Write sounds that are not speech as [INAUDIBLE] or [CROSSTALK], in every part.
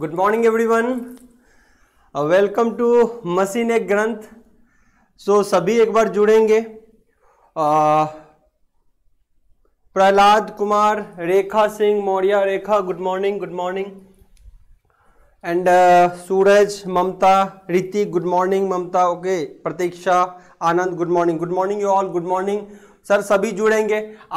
Good morning everyone welcome to machine एक ग्रंथ so so, सभी एक बार जुड़ेंगे Prahlad Kumar Rekha Singh Maurya Rekha good morning good morning and Suraj Mamta Riti good morning Mamta okay Pratiksha Anand good morning good morning you all good morning sir सभी जुड़ेंगे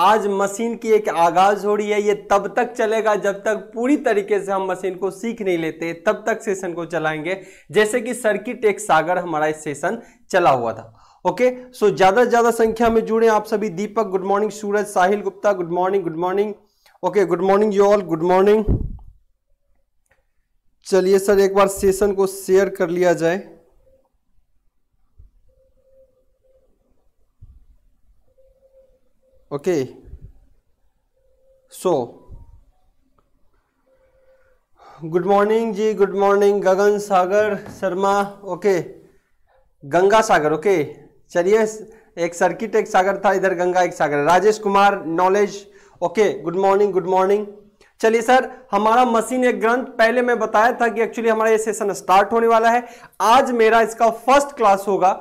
आज मशीन की एक आगाज़ हो रही है ये तब तक चलेगा जब तक पूरी तरीके से हम मशीन को सीख नहीं लेते तब तक सेशन को चलाएंगे जैसे कि सर्किट एक सागर हमारा इस सेशन चला हुआ था ओके सो ज़्यादा से ज़्यादा संख्या में जुड़े आप सभी Deepak good morning Suraj Sahil Gupta good morning good morning okay good morning you all good morning चलिए सर एक बार सेशन को शेयर कर लिया जाए okay so good morning ji good morning Gagan Sagar Sharma okay Ganga Sagar okay चलिए एक सर्किट एक सागर था इधर गंगा एक Sagar Rajesh Kumar knowledge okay good morning good morning चलिए सर हमारा मशीन एक ग्रंथ पहले मैं बताया था कि एक्चुअली हमारा ये सेशन स्टार्ट होने वाला है आज मेरा इसका फर्स्ट क्लास होगा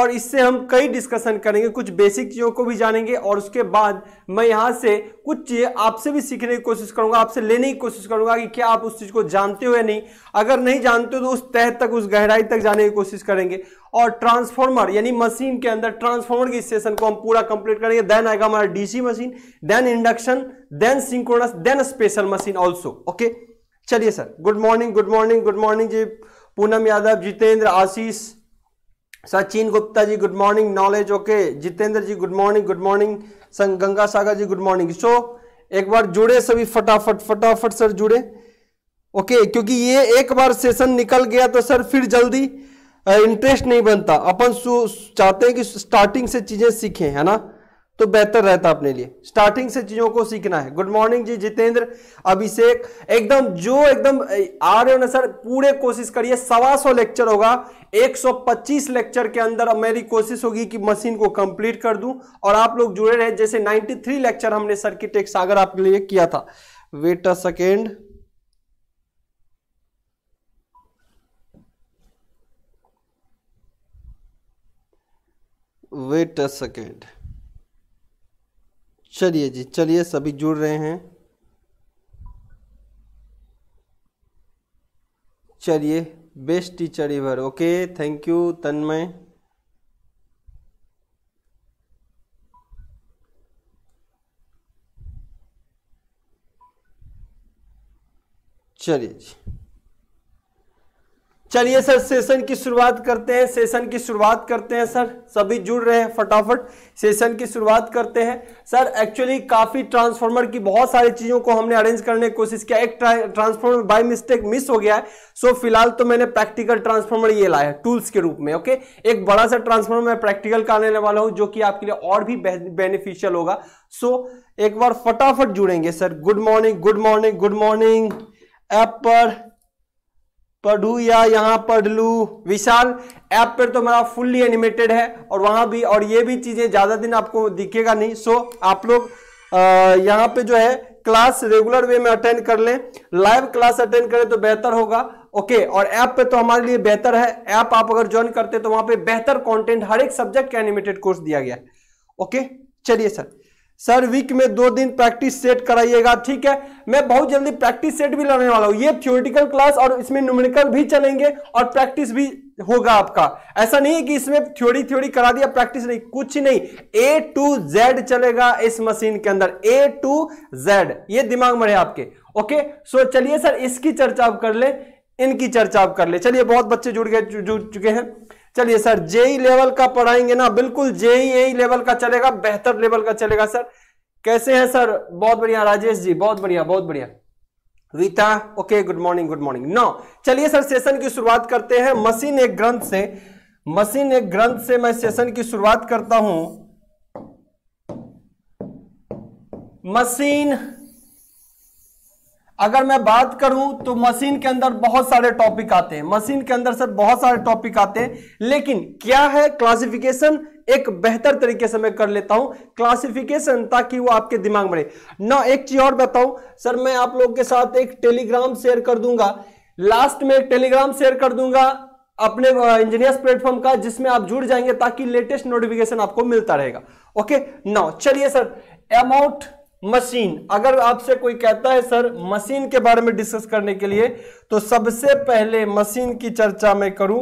और इससे हम कई डिस्कशन करेंगे कुछ बेसिक चीज़ों को भी जानेंगे और उसके बाद मैं यहाँ से कुछ चीज़ें आपसे भी सीखने की कोशिश करूँगा आपसे लेने की कोशिश करूँगा कि क्या आप उस चीज़ को जानते हो या नहीं अगर नहीं जानते हो तो उस तह तक उस गहराई तक जाने की कोशिश करेंगे और ट्रांसफॉर्मर यानी मशीन के अंदर ट्रांसफॉर्मर की सेशन को हम पूरा कंप्लीट करेंगे देन आएगा हमारा DC machine then induction then synchronous then special machine also okay चलिए sir good morning good morning good morning ji Poonam Yadav Jitendra Ashish Sachin Gupta ji good morning knowledge okay Jitendra ji good morning good morning संग Ganga Sagar ji good morning so एक बार जुड़े सभी फटाफट फटाफट सर जुड़े ओके okay, क्योंकि ये एक बार सेशन निकल गया तो सर फिर जल्दी इंटरेस्ट uh, नहीं बनता अपन चाहते हैं कि स्टार्टिंग से चीजें सीखें है ना तो बेहतर रहता अपने लिए स्टार्टिंग से चीजों को सीखना है गुड मॉर्निंग जी जितेंद्र अभिषेक एकदम जो एकदम आ रहे हो ना सर पूरे कोशिश करिए सवा सौ लेक्चर होगा 125 लेक्चर के अंदर अब मेरी कोशिश होगी कि मशीन को कंप्लीट कर दूं और आप लोग जुड़े रहे जैसे 93 लेक्चर हमने सर्किट एक सागर आपके लिए किया था wait a second wait a second चलिए जी चलिए सभी जुड़ रहे हैं चलिए best teacher ever okay thank you Tanmay चलिए जी चलिए सर सेशन की शुरुआत करते हैं सेशन की शुरुआत करते हैं सर सभी जुड़ रहे हैं फटाफट सेशन की शुरुआत करते हैं सर एक्चुअली काफ़ी ट्रांसफार्मर की बहुत सारी चीज़ों को हमने अरेंज करने की कोशिश किया एक ट्रांसफार्मर बाय मिस्टेक मिस हो गया है सो फिलहाल तो मैंने प्रैक्टिकल ट्रांसफार्मर ये लाया है टूल्स के रूप में ओके एक बड़ा सा ट्रांसफार्मर मैं प्रैक्टिकल का आने वाला हूँ जो कि आपके लिए और भी बेनिफिशियल होगा सो एक बार फटाफट जुड़ेंगे sir good morning good morning good morning पर पढ़ू या यहाँ पढ़ लू विशाल ऐप पर तो मेरा फुल्ली एनिमेटेड है और वहां भी और ये भी चीज़ें ज़्यादा दिन आपको दिखेगा नहीं सो आप लोग यहाँ पे जो है क्लास रेगुलर वे में अटेंड कर लें लाइव क्लास अटेंड करें तो बेहतर होगा ओके okay, और ऐप पे तो हमारे लिए बेहतर है ऐप आप अगर ज्वाइन करते तो वहां पे बेहतर कंटेंट हर एक सब्जेक्ट का एनिमेटेड कोर्स दिया गया है ओके चलिए सर सर वीक में दो दिन प्रैक्टिस सेट कराइएगा ठीक है मैं बहुत जल्दी प्रैक्टिस सेट भी लाने वाला हूँ ये थ्योरेटिकल क्लास और इसमें न्यूमेरिकल भी चलेंगे और प्रैक्टिस भी होगा आपका ऐसा नहीं है कि इसमें थ्योरी थ्योरी करा दिया प्रैक्टिस नहीं कुछ नहीं ए टू जेड चलेगा इस मशीन के अंदर ए टू जेड ये दिमाग में रहे आपके ओके सो चलिए सर इसकी चर्चा आप कर ले इनकी चर्चा आप कर ले चलिए बहुत बच्चे जुड़ गए जुड़ चुके हैं चलिए सर जेई लेवल का पढ़ाएंगे ना बिल्कुल जेई यही लेवल का चलेगा बेहतर लेवल का चलेगा सर कैसे हैं सर बहुत बढ़िया राजेश जी बहुत बढ़िया बहुत बढ़िया Rita okay good morning good morning नौ चलिए सर सेशन की शुरुआत करते हैं मशीन एक ग्रंथ से मशीन एक ग्रंथ से मैं सेशन की शुरुआत करता हूं मशीन अगर मैं बात करूं तो मशीन के अंदर बहुत सारे टॉपिक आते हैं मशीन के अंदर सर बहुत सारे टॉपिक आते हैं लेकिन क्या है क्लासिफिकेशन एक बेहतर तरीके से मैं कर लेता हूं क्लासिफिकेशन ताकि वो आपके दिमाग में रहे ना एक चीज और बताऊं सर मैं आप लोगों के साथ एक टेलीग्राम शेयर कर दूंगा लास्ट में एक टेलीग्राम शेयर कर दूंगा अपने इंजीनियर्स प्लेटफॉर्म का जिसमें आप जुड़ जाएंगे ताकि लेटेस्ट नोटिफिकेशन आपको मिलता रहेगा ओके ना चलिए सर अमाउंट मशीन अगर आपसे कोई कहता है सर मशीन के बारे में डिस्कस करने के लिए तो सबसे पहले मशीन की चर्चा में करूं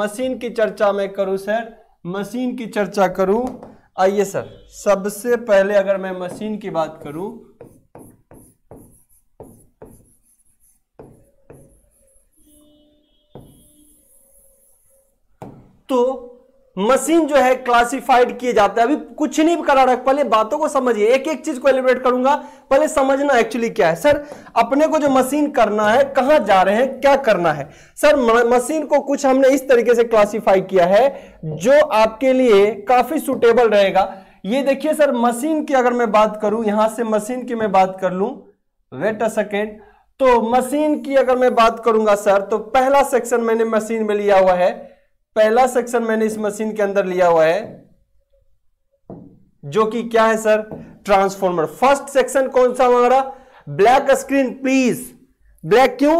मशीन की चर्चा में करूं सर मशीन की चर्चा करूं आइए सर सबसे पहले अगर मैं मशीन की बात करूं तो मशीन जो है क्लासिफाइड किए जाते हैं अभी कुछ नहीं करा रहा पहले बातों को समझिए एक एक चीज को एलिब्रेट करूंगा पहले समझना एक्चुअली क्या है सर अपने को जो मशीन करना है कहां जा रहे हैं क्या करना है सर मशीन को कुछ हमने इस तरीके से क्लासिफाई किया है जो आपके लिए काफी सुटेबल रहेगा ये देखिए सर मशीन की अगर मैं बात करूं यहां से मशीन की मैं बात कर लू वेट अ सेकेंड तो मशीन की अगर मैं बात करूंगा सर तो पहला सेक्शन मैंने मशीन में लिया हुआ है पहला सेक्शन मैंने इस मशीन के अंदर लिया हुआ है जो कि क्या है सर ट्रांसफॉर्मर फर्स्ट सेक्शन कौन सा हमारा ब्लैक स्क्रीन प्लीज ब्लैक क्यों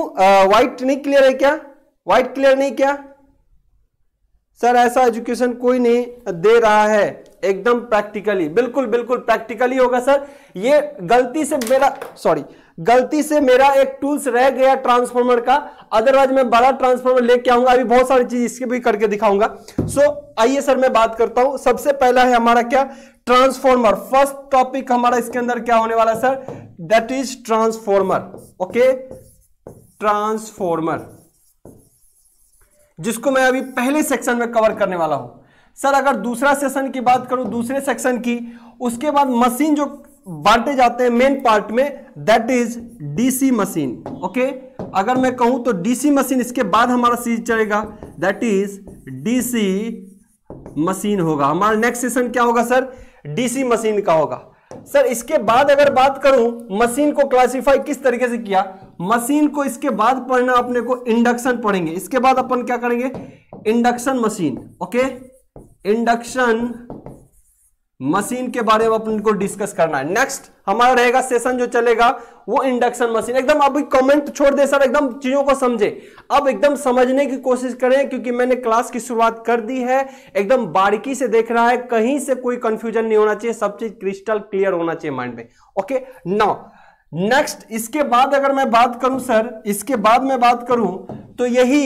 व्हाइट नहीं क्लियर है क्या व्हाइट क्लियर नहीं क्या सर ऐसा एजुकेशन कोई नहीं दे रहा है एकदम प्रैक्टिकली बिल्कुल बिल्कुल प्रैक्टिकली होगा सर ये गलती से मेरा सॉरी गलती से मेरा एक टूल्स रह गया ट्रांसफॉर्मर का अदरवाइज मैं बड़ा ट्रांसफॉर्मर लेके आऊंगा अभी बहुत सारी चीज इसके भी करके दिखाऊंगा सो so, आइए सर मैं बात करता हूं सबसे पहला है हमारा क्या ट्रांसफॉर्मर फर्स्ट टॉपिक हमारा इसके अंदर क्या होने वाला है sir that is transformer okay transformer जिसको मैं अभी पहले सेक्शन में कवर करने वाला हूं सर अगर दूसरा सेशन की बात करूं दूसरे सेक्शन की उसके बाद मशीन जो बांटे जाते हैं मेन पार्ट में that is DC machine okay अगर मैं कहूं तो डीसी मशीन इसके बाद हमारा सीरीज चलेगा दैट इज डीसी मशीन होगा हमारा नेक्स्ट सेशन क्या होगा सर डीसी मशीन का होगा सर इसके बाद अगर बात करूं मशीन को क्लासिफाई किस तरीके से किया मशीन को इसके बाद पढ़ना अपने को इंडक्शन पढ़ेंगे इसके बाद अपन क्या करेंगे induction machine okay induction machine के बारे में अपन को डिस्कस करना है नेक्स्ट हमारा रहेगा सेशन जो चलेगा वो इंडक्शन मशीन एकदम अभी कमेंट छोड़ दे सर एकदम चीजों को समझे अब एकदम समझने की कोशिश करें क्योंकि मैंने क्लास की शुरुआत कर दी है एकदम बारीकी से देख रहा है कहीं से कोई कंफ्यूजन नहीं होना चाहिए सब चीज क्रिस्टल क्लियर होना चाहिए माइंड में ओके नौ नेक्स्ट इसके बाद अगर मैं बात करूं सर इसके बाद मैं बात करूं तो यही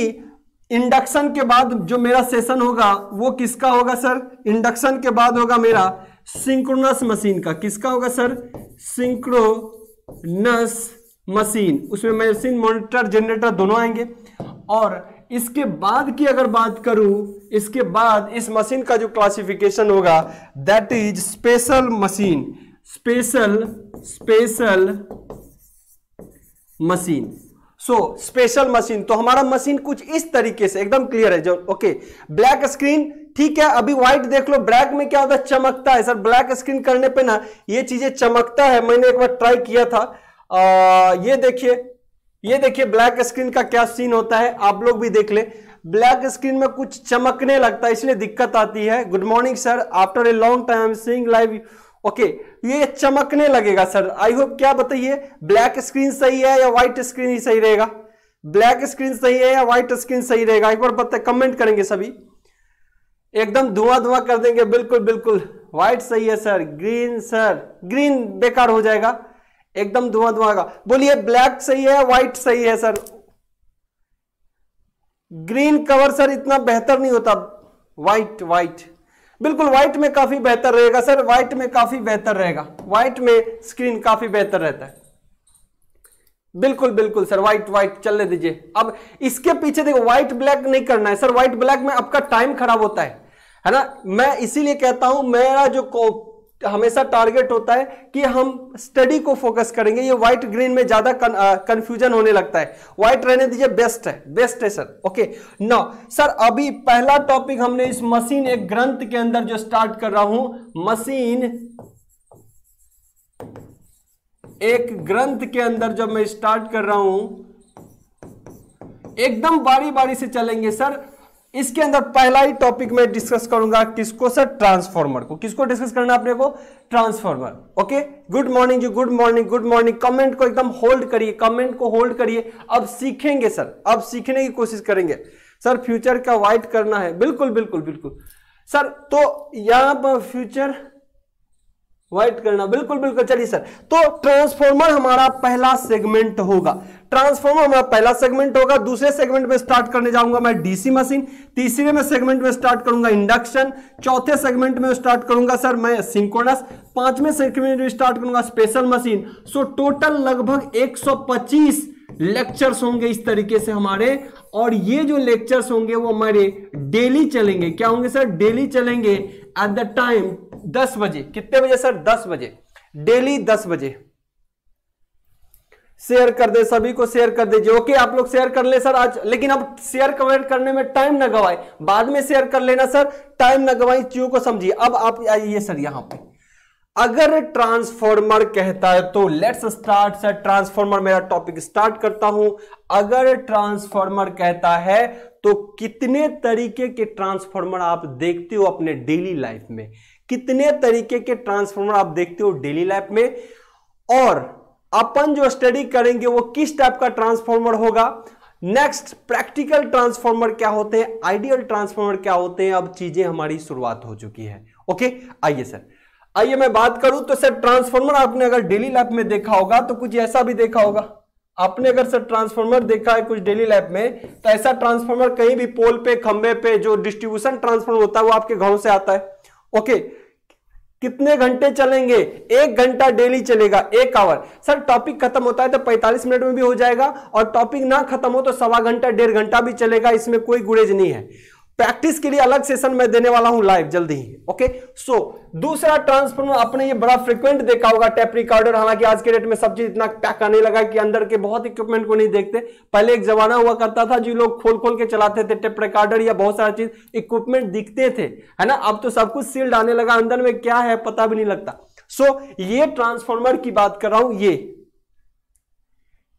इंडक्शन के बाद जो मेरा सेशन होगा वो किसका होगा सर इंडक्शन के बाद होगा मेरा सिंक्रोनस मशीन का किसका होगा सर सिंक्रोनस मशीन उसमें मशीन मॉनिटर जनरेटर दोनों आएंगे और इसके बाद की अगर बात करूं इसके बाद इस मशीन का जो क्लासिफिकेशन होगा that is special machine special special machine so special machine तो हमारा मशीन कुछ इस तरीके से एकदम क्लियर है जो ओके ब्लैक स्क्रीन ठीक है अभी व्हाइट देख लो ब्लैक में क्या होता है चमकता है सर ब्लैक स्क्रीन करने पे ना ये चीजें चमकता है मैंने एक बार ट्राई किया था आ, ये देखिए ये देखिए ब्लैक स्क्रीन का क्या सीन होता है आप लोग भी देख ले ब्लैक स्क्रीन में कुछ चमकने लगता है इसलिए दिक्कत आती है good morning sir after a long time seeing live okay ये चमकने लगेगा सर आई होप क्या बताइए ब्लैक स्क्रीन सही है या व्हाइट स्क्रीन ही सही रहेगा ब्लैक स्क्रीन सही है या व्हाइट स्क्रीन सही रहेगा एक बार बताए कमेंट करेंगे सभी एकदम धुआं धुआं कर देंगे बिल्कुल बिल्कुल व्हाइट सही है सर ग्रीन सर ग्रीन बेकार हो जाएगा एकदम धुआं धुआं का बोलिए ब्लैक सही है व्हाइट सही है सर ग्रीन कवर सर इतना बेहतर नहीं होता व्हाइट व्हाइट बिल्कुल व्हाइट में काफी बेहतर रहेगा सर व्हाइट में काफी बेहतर रहेगा व्हाइट में स्क्रीन काफी बेहतर रहता है बिल्कुल बिल्कुल सर व्हाइट व्हाइट चलने दीजिए अब इसके पीछे देखो व्हाइट ब्लैक नहीं करना है सर व्हाइट ब्लैक में आपका टाइम खराब होता है है ना मैं इसीलिए कहता हूं मेरा जो हमेशा टारगेट होता है कि हम स्टडी को फोकस करेंगे ये व्हाइट ग्रीन में ज्यादा कंफ्यूजन होने लगता है व्हाइट रहने दीजिए बेस्ट है बेस्ट है सर ओके नो सर अभी पहला टॉपिक हमने इस मशीन एक ग्रंथ के अंदर जो स्टार्ट कर रहा हूं मशीन एक ग्रंथ के अंदर जब मैं स्टार्ट कर रहा हूं एकदम बारी बारी से चलेंगे सर इसके अंदर पहला ही टॉपिक में डिस्कस करूंगा किसको सर ट्रांसफॉर्मर को किसको डिस्कस करना अपने को transformer okay good morning ji good morning good morning comment को एकदम होल्ड करिए कमेंट को होल्ड करिए अब सीखेंगे सर अब सीखने की कोशिश करेंगे सर फ्यूचर का वाइट करना है बिल्कुल बिल्कुल बिल्कुल सर तो यहां पर फ्यूचर व्हाइट करना बिल्कुल बिल्कुल चलिए सर तो ट्रांसफॉर्मर हमारा पहला सेगमेंट होगा ट्रांसफॉर्मर हमारा पहला सेगमेंट होगा दूसरे सेगमेंट में स्टार्ट करने जाऊंगा मैं डीसी मशीन तीसरे में सेगमेंट में स्टार्ट करूंगा इंडक्शन चौथे सेगमेंट में स्टार्ट करूंगा सर मैं सिंकोनस पांचवें सेगमेंट में स्टार्ट करूंगा स्पेशल मशीन सो टोटल लगभग एक लेक्चर्स होंगे इस तरीके से हमारे और ये जो लेक्चर्स होंगे वो हमारे डेली चलेंगे क्या होंगे सर डेली चलेंगे एट द टाइम दस बजे कितने बजे सर दस बजे डेली दस बजे शेयर कर दे सभी को शेयर कर दीजिए ओके आप लोग शेयर कर ले सर आज लेकिन अब शेयर कमेंट करने में टाइम ना गवाए बाद में शेयर कर लेना सर टाइम ना गवाए चीजों को समझिए अब आप आइए सर यहां पे अगर ट्रांसफॉर्मर कहता है तो लेट्स स्टार्ट सर ट्रांसफॉर्मर मेरा टॉपिक स्टार्ट करता हूं अगर ट्रांसफॉर्मर कहता है तो कितने तरीके के ट्रांसफार्मर आप देखते हो अपने डेली लाइफ में कितने तरीके के ट्रांसफार्मर आप देखते हो डेली लाइफ में और अपन जो स्टडी करेंगे वो किस टाइप का ट्रांसफार्मर होगा नेक्स्ट प्रैक्टिकल ट्रांसफार्मर क्या होते हैं आइडियल ट्रांसफार्मर क्या होते हैं अब चीजें हमारी शुरुआत हो चुकी है ओके आइए सर आइए मैं बात करूं तो सर ट्रांसफार्मर आपने अगर डेली लाइफ में देखा होगा तो कुछ ऐसा भी देखा होगा आपने अगर सर ट्रांसफार्मर देखा है कुछ डेली लाइफ में तो ऐसा ट्रांसफार्मर कहीं भी पोल पे खंबे पे जो डिस्ट्रीब्यूशन ट्रांसफार्मर होता है वो आपके गांव से आता है ओके कितने घंटे चलेंगे एक घंटा डेली चलेगा एक आवर सर टॉपिक खत्म होता है तो 45 मिनट में भी हो जाएगा और टॉपिक ना खत्म हो तो सवा घंटा डेढ़ घंटा भी चलेगा इसमें कोई गुरेज नहीं है प्रैक्टिस के लिए अलग सेशन मैं देने वाला हूं लाइव जल्दी ही ओके सो दूसरा ट्रांसफॉर्मर आपने ये बड़ा फ्रिक्वेंट देखा होगा टैप रिकॉर्डर हालांकि आज के डेट में सब चीज इतना पैक आने लगा कि अंदर के बहुत इक्विपमेंट को नहीं देखते पहले एक जमाना हुआ करता था जो लोग खोल खोल के चलाते थे टैप रिकॉर्डर या बहुत सारा चीज इक्विपमेंट दिखते थे है ना अब तो सब कुछ सील्ड आने लगा अंदर में क्या है पता भी नहीं लगता सो so, ये ट्रांसफॉर्मर की बात कर रहा हूं ये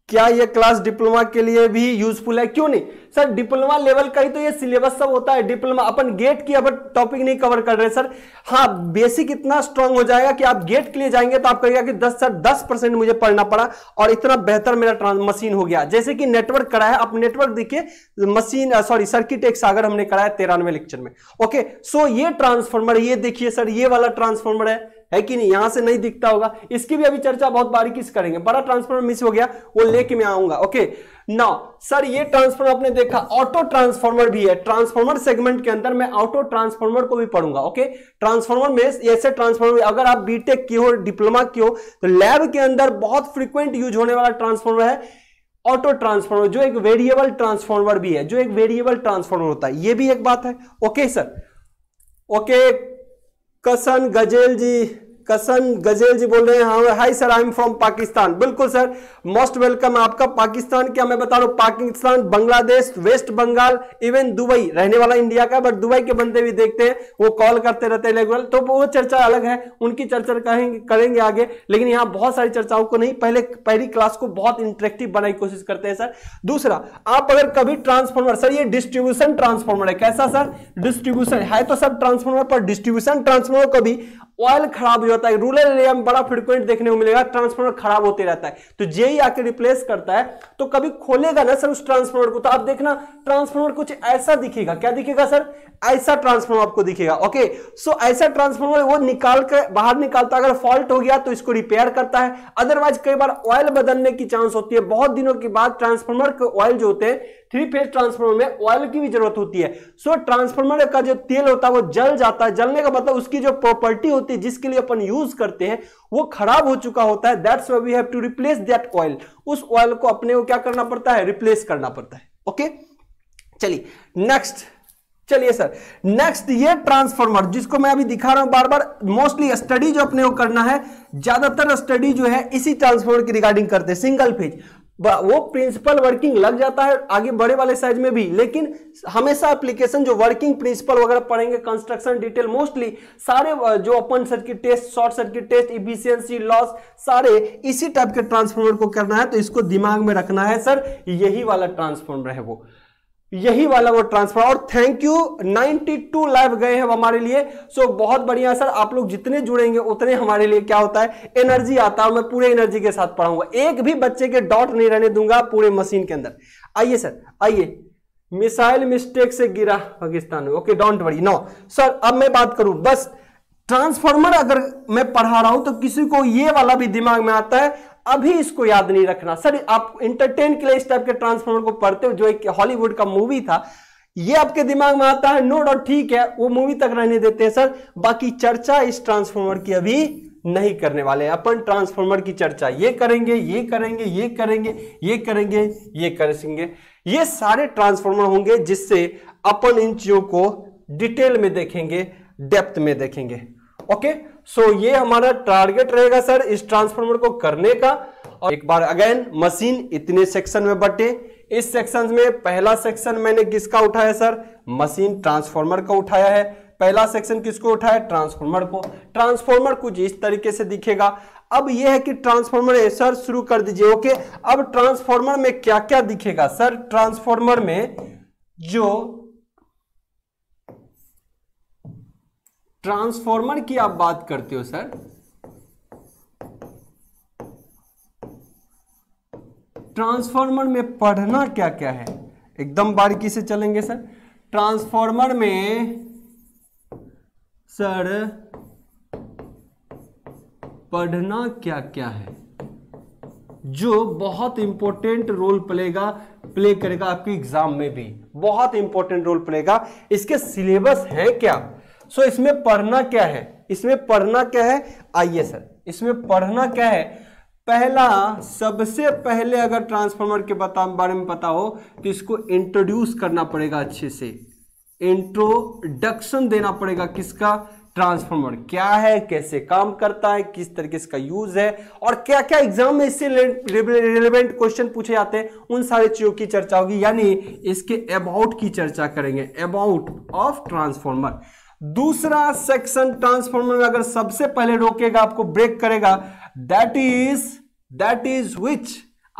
क्या ये क्लास डिप्लोमा के लिए भी यूजफुल है क्यों नहीं सर डिप्लोमा लेवल का ही तो ये सिलेबस सब होता है डिप्लोमा अपन गेट की अब टॉपिक नहीं कवर कर रहे सर हाँ बेसिक इतना स्ट्रांग हो जाएगा कि आप गेट के लिए जाएंगे तो आप कहेगा कि 10 सर 10 परसेंट मुझे पढ़ना पड़ा और इतना बेहतर मेरा मशीन हो गया जैसे कि नेटवर्क कराया आप नेटवर्क देखिए मशीन सॉरी सर्किट एक सागर हमने कराया तेरानवे लेक्चर में ओके सो ये ट्रांसफॉर्मर ये देखिए सर ये वाला ट्रांसफॉर्मर है है कि नहीं यहां से नहीं दिखता होगा इसकी भी अभी चर्चा बहुत बारीकी से करेंगे बड़ा ट्रांसफॉर्मर मिस हो गया वो लेके मैं आऊंगा ओके ना सर ये ट्रांसफॉर्मर आपने देखा ऑटो ट्रांसफॉर्मर भी है ट्रांसफॉर्मर सेगमेंट के अंदर मैं ऑटो ट्रांसफॉर्मर को भी पढ़ूंगा ओके ट्रांसफॉर्मर में ऐसे ट्रांसफॉर्मर अगर आप बीटेक की हो डिप्लोमा की हो तो लैब के अंदर बहुत फ्रीक्वेंट यूज होने वाला ट्रांसफॉर्मर है ऑटो ट्रांसफॉर्मर जो एक वेरिएबल ट्रांसफॉर्मर भी है जो एक वेरिएबल ट्रांसफॉर्मर होता है ये भी एक बात है ओके सर ओके कसन गजेल जी कसन गजेल जी बोल रहे हैं hi sir I am from Pakistan बिल्कुल सर मोस्ट वेलकम आपका पाकिस्तान क्या मैं बता रहा हूँ Pakistan Bangladesh West Bengal even Dubai रहने वाला इंडिया का बट दुबई के बंदे भी देखते हैं वो कॉल करते रहते हैं रेगुलर तो वो चर्चा अलग है उनकी चर्चा कहेंगे करेंगे आगे लेकिन यहाँ बहुत सारी चर्चाओं को नहीं पहले पहली क्लास को बहुत इंटरेक्टिव बनाने की कोशिश करते हैं सर दूसरा आप अगर कभी ट्रांसफॉर्मर सर ये डिस्ट्रीब्यूशन ट्रांसफॉर्मर है कैसा सर डिस्ट्रीब्यूशन है तो सर ट्रांसफॉर्मर पर डिस्ट्रीब्यूशन ट्रांसफॉर्मर कभी ऑयल खराब हो जाता है रूरल एरिया में बड़ा फ्रिक्वेंट देखने को मिलेगा ट्रांसफार्मर खराब होते रहता है तो ही e आके रिप्लेस करता है तो कभी खोलेगा ना सर उस ट्रांसफार्मर को तो आप देखना ट्रांसफार्मर कुछ ऐसा दिखेगा क्या दिखेगा सर ऐसा ट्रांसफार्मर आपको दिखेगा ओके सो ऐसा ट्रांसफार्मर वो निकाल कर बाहर निकालता अगर फॉल्ट हो गया तो इसको रिपेयर करता है अदरवाइज कई बार ऑयल बदलने की चांस होती है बहुत दिनों के बाद ट्रांसफार्मर के ऑयल जो होते हैं थ्री फेज ट्रांसफार्मर में ऑयल की भी जरूरत होती है सो so, ट्रांसफार्मर का जो तेल होता है वो जल जाता है जलने का मतलब उसकी जो प्रॉपर्टी होती है जिसके लिए अपन यूज करते हैं वो खराब हो चुका होता है that's we have to replace that oil उस ऑयल को अपने को क्या करना पड़ता है रिप्लेस करना पड़ता है ओके चलिए नेक्स्ट चलिए सर नेक्स्ट ये ट्रांसफार्मर जिसको मैं अभी दिखा रहा हूं बार बार मोस्टली स्टडी जो अपने को करना है ज्यादातर स्टडी जो है इसी ट्रांसफार्मर की रिगार्डिंग करते हैं सिंगल फेज वो प्रिंसिपल वर्किंग लग जाता है आगे बड़े वाले साइज में भी लेकिन हमेशा एप्लीकेशन जो वर्किंग प्रिंसिपल वगैरह पढ़ेंगे कंस्ट्रक्शन डिटेल मोस्टली सारे जो open circuit test short circuit test efficiency loss सारे इसी टाइप के ट्रांसफॉर्मर को करना है तो इसको दिमाग में रखना है सर यही वाला ट्रांसफॉर्मर है वो यही वाला वो ट्रांसफर और थैंक यू 92 लाइव गए हैं हमारे लिए सो so, बहुत बढ़िया सर आप लोग जितने जुड़ेंगे उतने हमारे लिए क्या होता है एनर्जी आता है मैं पूरे एनर्जी के साथ पढ़ाऊंगा एक भी बच्चे के डॉट नहीं रहने दूंगा पूरे मशीन के अंदर आइए सर आइए मिसाइल मिस्टेक से गिरा पाकिस्तान में okay don't worry no sir अब मैं बात करूं बस ट्रांसफॉर्मर अगर मैं पढ़ा रहा हूं तो किसी को ये वाला भी दिमाग में आता है अभी इसको याद नहीं रखना सर आप इंटरटेन के लिए इस टाइप के ट्रांसफॉर्मर को पढ़ते हो जो एक हॉलीवुड का मूवी था ये आपके दिमाग में आता है नो डाउट ठीक है वो मूवी तक रहने देते हैं सर बाकी चर्चा इस ट्रांसफॉर्मर की अभी नहीं करने वाले अपन ट्रांसफॉर्मर की चर्चा ये करेंगे ये करेंगे ये करेंगे ये करेंगे ये करेंगे ये सारे ट्रांसफॉर्मर होंगे जिससे अपन इन चीजों को डिटेल में देखेंगे डेप्थ में देखेंगे ओके okay? सो so, ये हमारा टारगेट रहेगा सर इस ट्रांसफॉर्मर को करने का और एक बार अगेन मशीन इतने सेक्शन में बटे इस सेक्शन में पहला सेक्शन मैंने किसका उठाया सर मशीन ट्रांसफॉर्मर का उठाया है पहला सेक्शन किसको उठाया ट्रांसफॉर्मर को ट्रांसफॉर्मर कुछ इस तरीके से दिखेगा अब यह है कि ट्रांसफॉर्मर सर शुरू कर दीजिए ओके अब ट्रांसफॉर्मर में क्या क्या दिखेगा सर ट्रांसफॉर्मर में जो ट्रांसफॉर्मर की आप बात करते हो सर ट्रांसफॉर्मर में पढ़ना क्या क्या है एकदम बारीकी से चलेंगे सर ट्रांसफॉर्मर में सर पढ़ना क्या क्या है जो बहुत इंपॉर्टेंट रोल प्लेगा प्ले करेगा आपके एग्जाम में भी बहुत इंपॉर्टेंट रोल प्लेगा इसके सिलेबस है क्या सो so, इसमें पढ़ना क्या है इसमें पढ़ना क्या है आइए सर इसमें पढ़ना क्या है पहला सबसे पहले अगर ट्रांसफार्मर के बता बारे में पता हो तो इसको इंट्रोड्यूस करना पड़ेगा अच्छे से इंट्रोडक्शन देना पड़ेगा किसका ट्रांसफार्मर क्या है कैसे काम करता है किस तरीके इसका यूज है और क्या क्या एग्जाम में इससे रिलेवेंट क्वेश्चन पूछे जाते हैं उन सारी चीजों की चर्चा होगी यानी इसके अबाउट की चर्चा करेंगे अबाउट ऑफ ट्रांसफॉर्मर दूसरा सेक्शन ट्रांसफॉर्मर में अगर सबसे पहले रोकेगा आपको ब्रेक करेगा that is that is which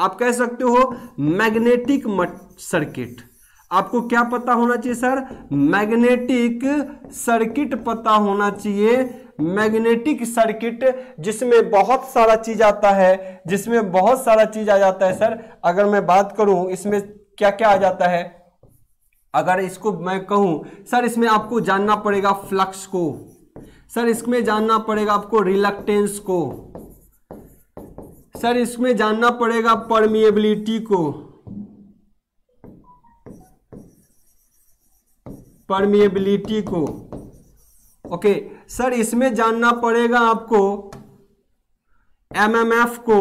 आप कह सकते हो मैग्नेटिक सर्किट आपको क्या पता होना चाहिए सर मैग्नेटिक सर्किट पता होना चाहिए मैग्नेटिक सर्किट जिसमें बहुत सारा चीज आता है जिसमें बहुत सारा चीज आ जाता है सर अगर मैं बात करूं इसमें क्या क्या आ जाता है अगर इसको मैं कहूँ सर इसमें आपको जानना पड़ेगा फ्लक्स को सर इसमें जानना पड़ेगा आपको रिलक्टेंस को सर इसमें जानना पड़ेगा परमिएबिलिटी को परमिएबिलिटी को ओके सर इसमें जानना पड़ेगा आपको एमएमएफ को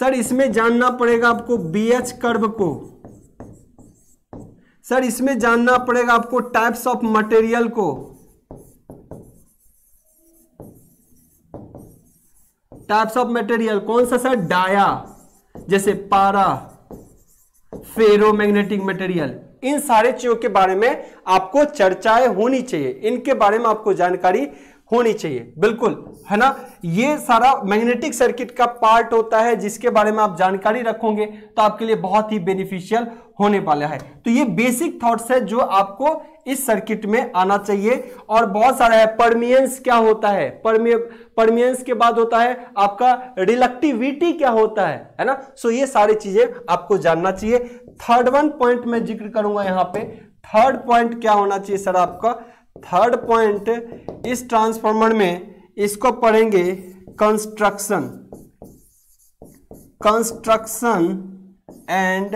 सर इसमें जानना पड़ेगा आपको बीएच कर्व को सर इसमें जानना पड़ेगा आपको टाइप्स ऑफ मटेरियल को टाइप्स ऑफ मटेरियल कौन सा सर डाया जैसे पारा फेरोमैग्नेटिक मटेरियल इन सारे चीजों के बारे में आपको चर्चाएं होनी चाहिए इनके बारे में आपको जानकारी होनी चाहिए बिल्कुल है ना ये सारा मैग्नेटिक सर्किट का पार्ट होता है जिसके बारे में आप जानकारी रखोगे तो आपके लिए बहुत ही बेनिफिशियल होने वाला है तो ये बेसिक थॉट्स है जो आपको इस सर्किट में आना चाहिए और बहुत सारा है परमियंस क्या होता है परमियंस के बाद होता है आपका रिलेक्टिविटी क्या होता है है ना सो ये सारी चीजें आपको जानना चाहिए थर्ड वन पॉइंट में जिक्र करूंगा यहाँ पे थर्ड पॉइंट क्या होना चाहिए सर आपका थर्ड पॉइंट इस ट्रांसफॉर्मर में इसको पढ़ेंगे construction construction and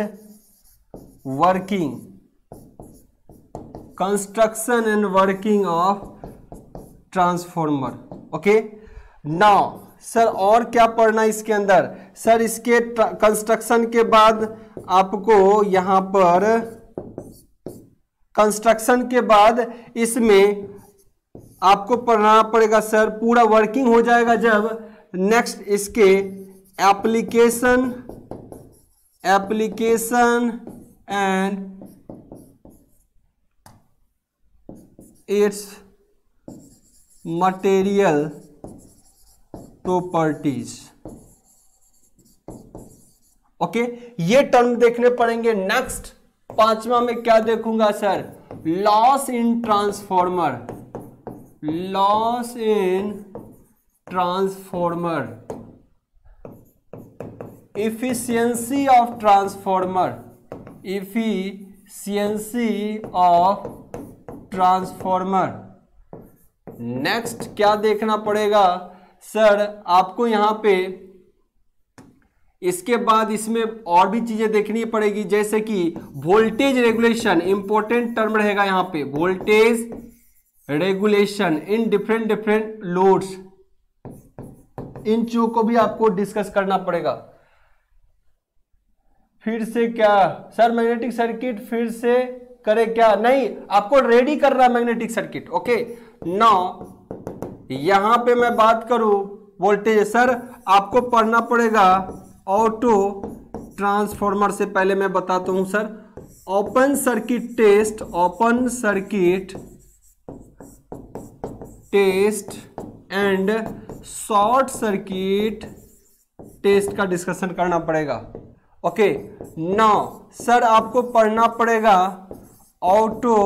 working construction and working of transformer okay now sir और क्या पढ़ना इसके अंदर सर इसके कंस्ट्रक्शन के बाद आपको यहां पर कंस्ट्रक्शन के बाद इसमें आपको पढ़ना पड़ेगा सर पूरा वर्किंग हो जाएगा जब नेक्स्ट इसके application application and its material properties okay ये टर्म देखने पड़ेंगे नेक्स्ट पांचवा में क्या देखूंगा sir loss in transformer loss in transformer efficiency of transformer efficiency of transformer next क्या देखना पड़ेगा सर आपको यहां पे इसके बाद इसमें और भी चीजें देखनी पड़ेगी जैसे कि वोल्टेज रेगुलेशन इंपॉर्टेंट टर्म रहेगा यहां पे voltage regulation in different different loads इन चीजों को भी आपको डिस्कस करना पड़ेगा फिर से क्या सर मैग्नेटिक सर्किट फिर से करे क्या नहीं आपको रेडी कर रहा मैग्नेटिक सर्किट ओके नौ यहां पे मैं बात करूं वोल्टेज सर आपको पढ़ना पड़ेगा ऑटो ट्रांसफार्मर से पहले मैं बताता हूं sir open circuit test open circuit test and short circuit test का डिस्कशन करना पड़ेगा ओके नौ सर आपको पढ़ना पड़ेगा ऑटो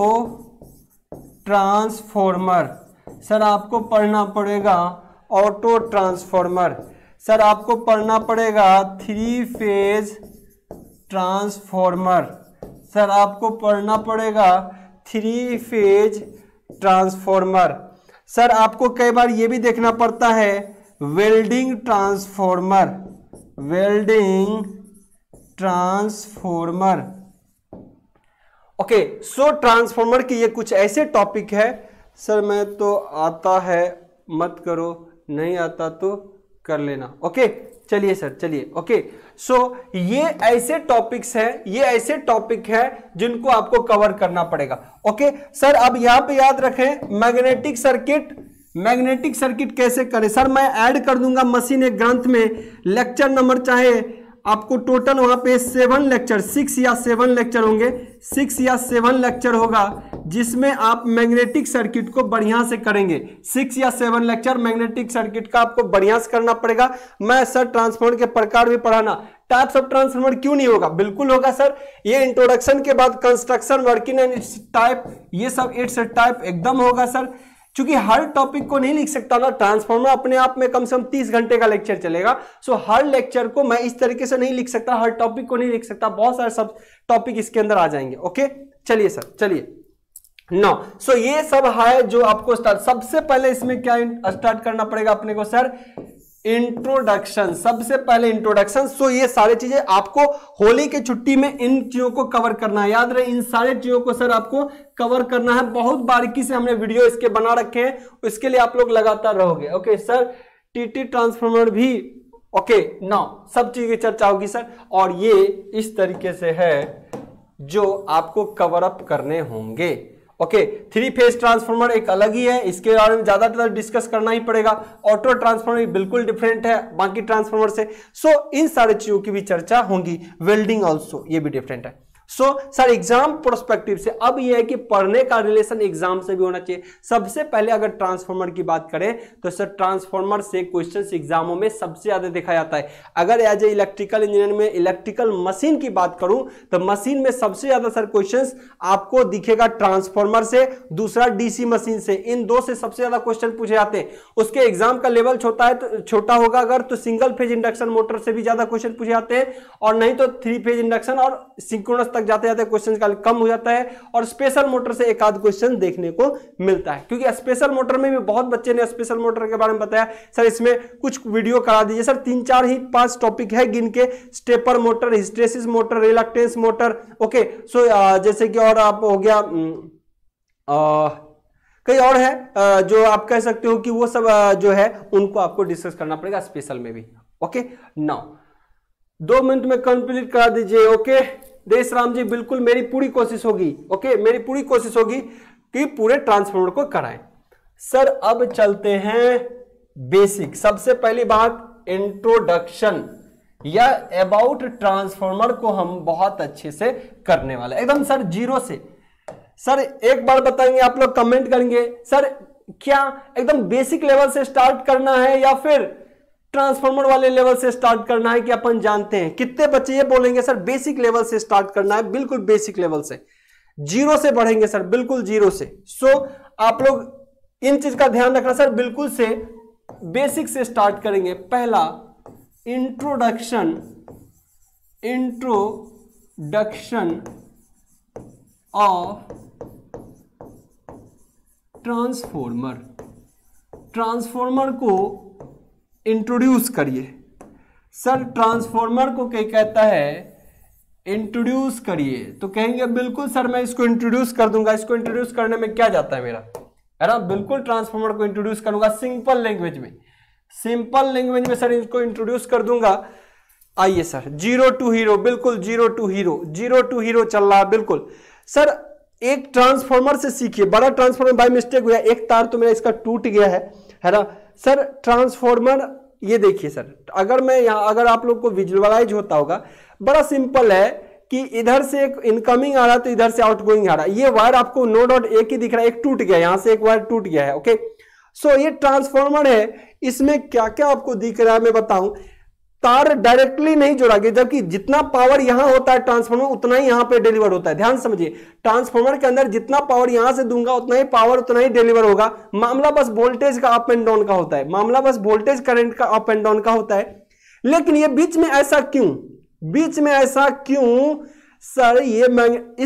ट्रांसफॉर्मर सर आपको पढ़ना पड़ेगा ऑटो ट्रांसफॉर्मर सर आपको पढ़ना पड़ेगा थ्री फेज ट्रांसफॉर्मर सर आपको पढ़ना पड़ेगा थ्री फेज ट्रांसफॉर्मर सर आपको कई बार ये भी देखना पड़ता है welding transformer welding transformer okay so transformer के ये कुछ ऐसे टॉपिक है सर मैं तो आता है मत करो नहीं आता तो कर लेना ओके चलिए सर चलिए ओके सो ये ऐसे टॉपिक्स हैं ये ऐसे टॉपिक है जिनको आपको कवर करना पड़ेगा ओके सर अब यहां पे याद रखें मैग्नेटिक सर्किट मैग्नेटिक सर्किट कैसे करें सर मैं ऐड कर दूंगा मशीन एक ग्रंथ में लेक्चर नंबर चाहे आपको टोटल वहाँ पे सेवन लेक्चर सिक्स या सेवन लेक्चर होंगे सिक्स या सेवन लेक्चर होगा जिसमें आप मैग्नेटिक सर्किट को बढ़िया से करेंगे सिक्स या सेवन लेक्चर मैग्नेटिक सर्किट का आपको बढ़िया से करना पड़ेगा मैं सर ट्रांसफॉर्मर के प्रकार भी पढ़ाना टाइप्स ऑफ ट्रांसफॉर्मर क्यों नहीं होगा बिल्कुल होगा सर ये इंट्रोडक्शन के बाद construction working and its type ये सब इट्स टाइप एकदम होगा सर क्योंकि हर टॉपिक को नहीं लिख सकता ना ट्रांसफॉर्मर अपने आप में कम से कम तीस घंटे का लेक्चर चलेगा सो हर लेक्चर को मैं इस तरीके से नहीं लिख सकता हर टॉपिक को नहीं लिख सकता बहुत सारे सब टॉपिक इसके अंदर आ जाएंगे ओके चलिए सर चलिए नौ सो so, ये सब है जो आपको स्टार्ट सबसे पहले इसमें क्या स्टार्ट करना पड़ेगा अपने को सर इंट्रोडक्शन सबसे पहले इंट्रोडक्शन सो ये सारी चीजें आपको होली की छुट्टी में इन चीजों को कवर करना है याद रहे इन सारे चीजों को सर आपको कवर करना है बहुत बारीकी से हमने वीडियो इसके बना रखे हैं इसके लिए आप लोग लगातार रहोगे ओके सर टीटी ट्रांसफॉर्मर भी ओके नाउ सब चीज की चर्चा होगी सर और ये इस तरीके से है जो आपको कवर अप करने होंगे ओके थ्री फेज ट्रांसफार्मर एक अलग ही है इसके बारे में ज्यादा ज्यादा डिस्कस करना ही पड़ेगा ऑटो ट्रांसफार्मर बिल्कुल डिफरेंट है बाकी ट्रांसफार्मर से सो so, इन सारी चीज़ों की भी चर्चा होंगी वेल्डिंग ऑल्सो ये भी डिफरेंट है सो सर एग्जाम प्रोस्पेक्टिव से अब यह है कि पढ़ने का रिलेशन एग्जाम से भी होना चाहिए सबसे पहले अगर ट्रांसफॉर्मर की बात करें तो सर ट्रांसफॉर्मर से क्वेश्चंस एग्जामों में सबसे ज्यादा देखा जाता है अगर एज ए इलेक्ट्रिकल इंजीनियर में इलेक्ट्रिकल मशीन की बात करूं तो मशीन में सबसे ज्यादा सर क्वेश्चन आपको दिखेगा ट्रांसफॉर्मर से दूसरा डीसी मशीन से इन दो से सबसे ज्यादा क्वेश्चन पूछे जाते हैं उसके एग्जाम का लेवल छोटा है तो छोटा होगा अगर तो सिंगल फेज इंडक्शन मोटर से भी ज्यादा क्वेश्चन पूछे जाते हैं और नहीं तो थ्री फेज इंडक्शन और सिंक्रोनस तक तक जाते जाते क्वेश्चन का कम हो जाता है और स्पेशल मोटर से एक आध क्वेश्चन देखने को मिलता है क्योंकि स्पेशल मोटर में भी बहुत बच्चे ने स्पेशल मोटर के बारे में बताया सर इसमें कुछ वीडियो करा दीजिए सर तीन चार ही पांच टॉपिक है गिन के stepper motor hysteresis motor reluctance motor okay so जैसे कि और आप हो गया आ, कई और है जो आप कह सकते हो कि वो सब जो है उनको आपको डिस्कस करना पड़ेगा स्पेशल में भी ओके नाउ दो मिनट में कंप्लीट करा दीजिए ओके देश राम जी बिल्कुल मेरी पूरी कोशिश होगी ओके मेरी पूरी कोशिश होगी कि पूरे ट्रांसफॉर्मर को कराए सर अब चलते हैं बेसिक सबसे पहली बात इंट्रोडक्शन या अबाउट ट्रांसफॉर्मर को हम बहुत अच्छे से करने वाले एकदम सर जीरो से सर एक बार बताएंगे आप लोग कमेंट करेंगे सर क्या एकदम बेसिक लेवल से स्टार्ट करना है या फिर ट्रांसफॉर्मर वाले लेवल से स्टार्ट करना है कि अपन जानते हैं कितने बच्चे ये बोलेंगे सर बेसिक लेवल से स्टार्ट करना है बिल्कुल बेसिक लेवल से जीरो से बढ़ेंगे सर बिल्कुल जीरो से सो so, आप लोग इन चीज का ध्यान रखना सर बिल्कुल से बेसिक से स्टार्ट करेंगे पहला introduction introduction of transformer transformer को इंट्रोड्यूस करिए सर ट्रांसफॉर्मर को क्या कहता है इंट्रोड्यूस करिए तो कहेंगे बिल्कुल सर मैं इसको इंट्रोड्यूस कर दूंगा इसको इंट्रोड्यूस करने में क्या जाता है मेरा है ना बिल्कुल ट्रांसफॉर्मर को इंट्रोड्यूस करूंगा सिंपल लैंग्वेज में सिंपल लैंग्वेज में सर इसको इंट्रोड्यूस कर दूंगा आइए सर जीरो टू हीरो बिल्कुल zero to hero zero to hero चल रहा है बिल्कुल सर एक ट्रांसफॉर्मर से सीखिए बड़ा ट्रांसफॉर्मर बाय मिस्टेक हुआ एक तार तो मेरा इसका टूट गया है है ना सर ट्रांसफॉर्मर ये देखिए सर अगर मैं यहाँ अगर आप लोग को विजुअलाइज होता होगा बड़ा सिंपल है कि इधर से एक इनकमिंग आ रहा है तो इधर से आउटगोइंग आ रहा है ये वायर आपको नो डॉट एक ही दिख रहा है एक टूट गया यहाँ से एक वायर टूट गया है ओके सो so, ये ट्रांसफॉर्मर है इसमें क्या क्या आपको दिख रहा है मैं बताऊं तार डायरेक्टली नहीं जोड़ा गया जबकि जितना पावर यहां होता है ट्रांसफार्मर उतना ही यहां पे डिलीवर होता है ध्यान समझिए ट्रांसफार्मर के अंदर जितना पावर यहां से दूंगा उतना ही पावर उतना ही डिलीवर होगा मामला बस वोल्टेज का अप एंड डाउन का होता है मामला बस वोल्टेज करंट का अप एंड डाउन का होता है लेकिन ये बीच में ऐसा क्यों बीच में ऐसा क्यों सर ये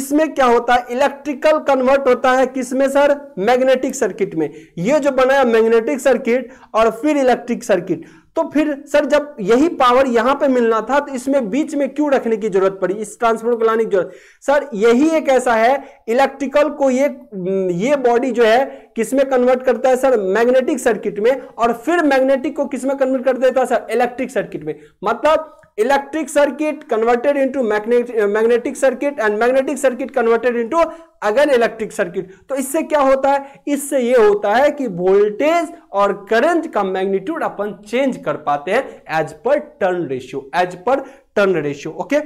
इसमें क्या होता है इलेक्ट्रिकल कन्वर्ट होता है किसमें सर मैग्नेटिक सर्किट में ये जो बनाया मैग्नेटिक सर्किट और फिर इलेक्ट्रिक सर्किट तो फिर सर जब यही पावर यहां पे मिलना था तो इसमें बीच में क्यों रखने की जरूरत पड़ी इस ट्रांसफॉर्मर को लाने की जरूरत सर यही एक ऐसा है इलेक्ट्रिकल को ये हम्म, ये बॉडी जो है किसमें कन्वर्ट करता है सर मैग्नेटिक सर्किट में और फिर मैग्नेटिक को किसमें कन्वर्ट कर देता है सर इलेक्ट्रिक सर्किट में मतलब electric circuit converted into into magnetic circuit and magnetic circuit converted into again electric circuit तो इससे क्या होता है इससे ये होता है कि वोल्टेज और करंट का मैग्नीट्यूड अपन चेंज कर पाते हैं as per turn ratio as per turn ratio okay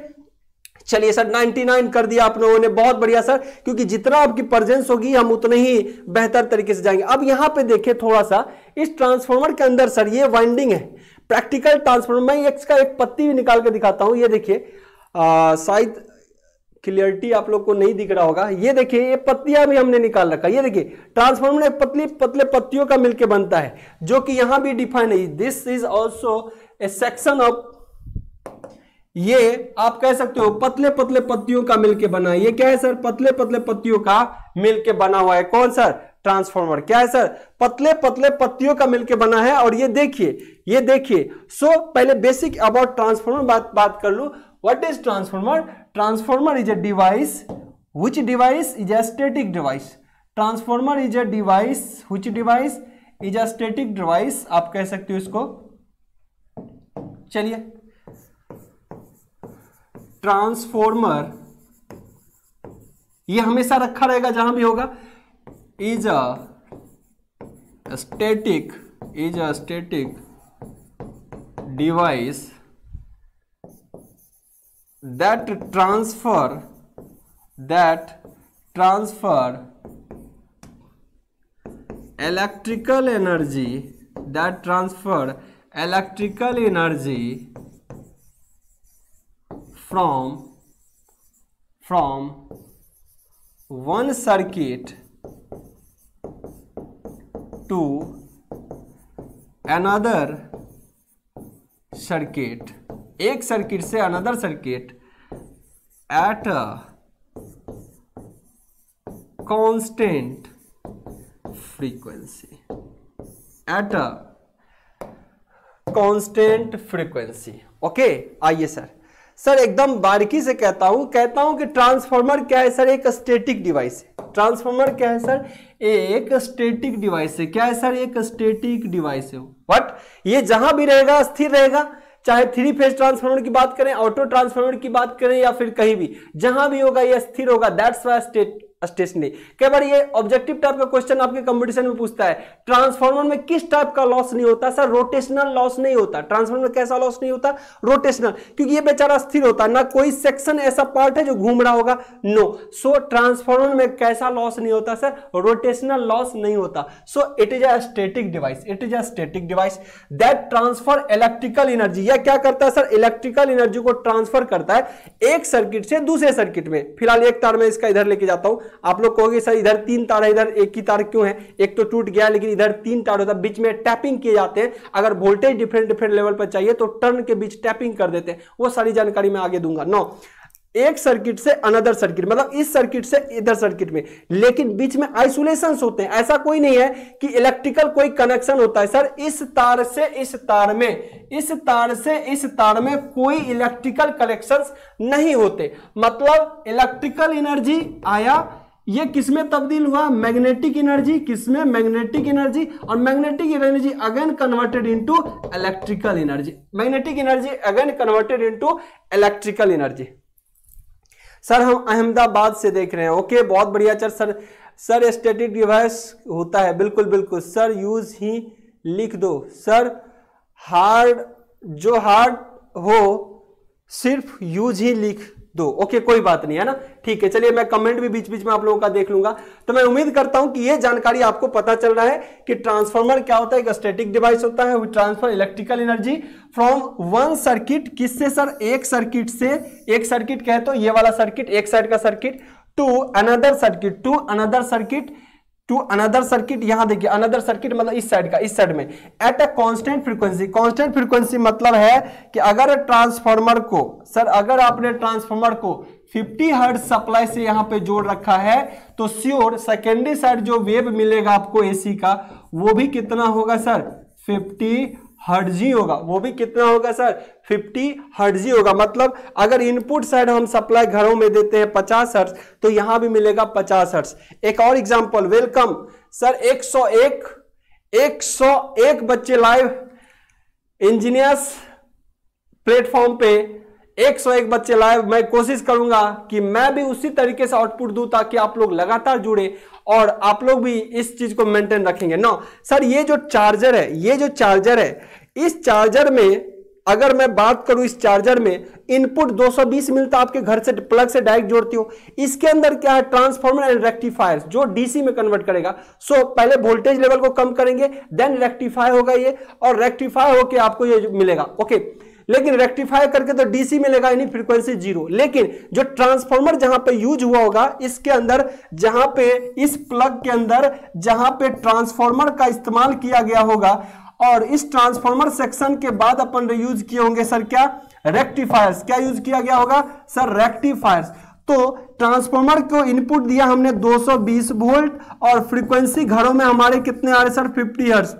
चलिए सर 99 कर दिया आप लोगों ने बहुत बढ़िया सर क्योंकि जितना आपकी प्रजेंस होगी हम उतने ही बेहतर तरीके से जाएंगे अब यहां पे देखें थोड़ा सा इस ट्रांसफॉर्मर के अंदर सर ये वाइंडिंग है प्रैक्टिकल ट्रांसफॉर्म मैं एक्स का एक पत्ती भी निकाल के दिखाता हूं ये देखिए शायद क्लियरिटी आप लोग को नहीं दिख रहा होगा ये देखिए ये पत्तियां भी हमने निकाल रखा ये देखिए ट्रांसफॉर्मर पतली पतले पत्तियों का मिलके बनता है जो कि यहां भी डिफाइन है this is also a section of ये आप कह सकते हो पतले पतले पत्तियों का मिलके बना ये क्या है सर पतले पतले पत्तियों का मिलके बना हुआ है कौन सर ट्रांसफॉर्मर क्या है सर पतले पतले पत्तियों का मिलके बना है और ये देखिए ये देखिए सो so, पहले बेसिक अबाउट ट्रांसफॉर्मर बात बात कर लो what is transformer transformer is a device which device is a static device transformer is a device which device is a static device आप कह सकते हो इसको चलिए ट्रांसफॉर्मर ये हमेशा रखा रहेगा जहां भी होगा is a static is a static device that transfer that transfer electrical energy that transfer electrical energy from from one circuit to another circuit एक सर्किट से another circuit at a constant frequency at a constant frequency okay आइए sir sir एकदम बारीकी से कहता हूं कहता हूं कि ट्रांसफार्मर क्या है सर एक स्टेटिक डिवाइस है ट्रांसफार्मर क्या है सर एक स्टेटिक डिवाइस है क्या है सर एक स्टेटिक डिवाइस है बट ये जहां भी रहेगा स्थिर रहेगा चाहे थ्री फेज ट्रांसफॉर्मर की बात करें ऑटो ट्रांसफॉर्मर की बात करें या फिर कहीं भी जहां भी होगा यह स्थिर होगा दैट्स वाई स्टेट स्टेशनरी कई बार ये ऑब्जेक्टिव टाइप का क्वेश्चन आपके कंपटीशन में पूछता है ट्रांसफार्मर में किस टाइप का लॉस नहीं होता सर रोटेशनल लॉस नहीं होता ट्रांसफार्मर में कैसा लॉस नहीं होता रोटेशनल क्योंकि ये बेचारा स्थिर होता है ना कोई सेक्शन ऐसा पार्ट है जो घूम रहा होगा नो सो ट्रांसफार्मर में कैसा लॉस नहीं होता सर रोटेशनल लॉस नहीं होता so it is a static device it is a static device that transfer electrical energy या क्या करता है सर इलेक्ट्रिकल एनर्जी को ट्रांसफर करता है एक सर्किट से दूसरे सर्किट में फिलहाल एक तार में इसका इधर लेके जाता हूं आप लोग कहोगे सर इधर तीन तार है इधर एक ही तार क्यों है एक तो टूट गया लेकिन इधर तीन तार होता है बीच में टैपिंग किए जाते हैं अगर वोल्टेज डिफरेंट डिफरेंट लेवल पर चाहिए तो टर्न के बीच टैपिंग कर देते हैं वो सारी जानकारी मैं आगे दूंगा नौ एक सर्किट से अनदर सर्किट मतलब इस सर्किट से इधर सर्किट में लेकिन बीच में आइसोलेशन होते हैं ऐसा कोई नहीं है कि इलेक्ट्रिकल कोई कनेक्शन होता है सर इस तार से इस तार में इस तार से इस तार में कोई इलेक्ट्रिकल कनेक्शंस नहीं होते मतलब इलेक्ट्रिकल एनर्जी आया ये किसमें तब्दील हुआ मैग्नेटिक एनर्जी किसमें मैग्नेटिक एनर्जी और magnetic energy again converted into electrical energy magnetic energy again converted into electrical energy sir हम अहमदाबाद से देख रहे हैं ओके बहुत बढ़िया sir sir sir static device होता है बिल्कुल बिल्कुल सर यूज ही लिख दो सर हार्ड जो हार्ड हो सिर्फ यूज ही लिख दो ओके कोई बात नहीं है ना ठीक है चलिए मैं कमेंट भी बीच बीच में आप लोगों का देख लूंगा तो मैं उम्मीद करता हूं कि यह जानकारी आपको पता चल रहा है कि ट्रांसफार्मर क्या होता है एक स्टैटिक डिवाइस होता है transfer electrical energy from one circuit किससे सर एक सर्किट से एक सर्किट कहे तो ये वाला सर्किट एक साइड का circuit to another circuit to another circuit to another circuit यहां देखिए अनदर सर्किट मतलब इस साइड का इस साइड में at a constant frequency constant frequency मतलब है कि अगर ट्रांसफार्मर को सर अगर आपने ट्रांसफार्मर को 50 हर्ट सप्लाई से यहां पे जोड़ रखा है तो श्योर सेकेंडरी साइड जो वेव मिलेगा आपको एसी का वो भी कितना होगा सर 50 हर्जी होगा वो भी कितना होगा सर 50 हर्जी होगा मतलब अगर इनपुट साइड हम सप्लाई घरों में देते हैं 50 हर्ज तो यहां भी मिलेगा 50 हर्ज एक और एग्जांपल वेलकम सर 101 101 बच्चे लाइव इंजीनियर्स प्लेटफॉर्म पे 101 बच्चे लाए मैं कोशिश करूंगा कि मैं भी उसी तरीके से आउटपुट दूं ताकि आप लोग लगातार जुड़े और आप लोग भी इस चीज को मेंटेन रखेंगे नो सर ये जो चार्जर है ये जो चार्जर है इस चार्जर में अगर मैं बात करूं इस चार्जर में इनपुट 220 मिलता आपके घर से प्लग से डायरेक्ट जोड़ती हो इसके अंदर क्या है ट्रांसफार्मर एंड रेक्टिफायर जो डीसी में कन्वर्ट करेगा सो so, पहले वोल्टेज लेवल को कम करेंगे देन रेक्टिफाई होगा ये और रेक्टिफाई होकर आपको ये मिलेगा ओके okay. लेकिन रेक्टिफाई करके तो डीसी मिलेगा यानी फ्रीक्वेंसी जीरो लेकिन जो ट्रांसफॉर्मर जहां पे यूज हुआ होगा इसके अंदर जहां पे इस प्लग के अंदर जहां पे ट्रांसफॉर्मर का इस्तेमाल किया गया होगा और इस ट्रांसफॉर्मर सेक्शन के बाद अपन यूज किए होंगे सर क्या रेक्टिफायर्स क्या यूज किया गया होगा सर रेक्टिफायर्स तो ट्रांसफॉर्मर को इनपुट दिया हमने 220 वोल्ट और फ्रीक्वेंसी घरों में हमारे कितने आ रहे सर 50 हर्ट्ज़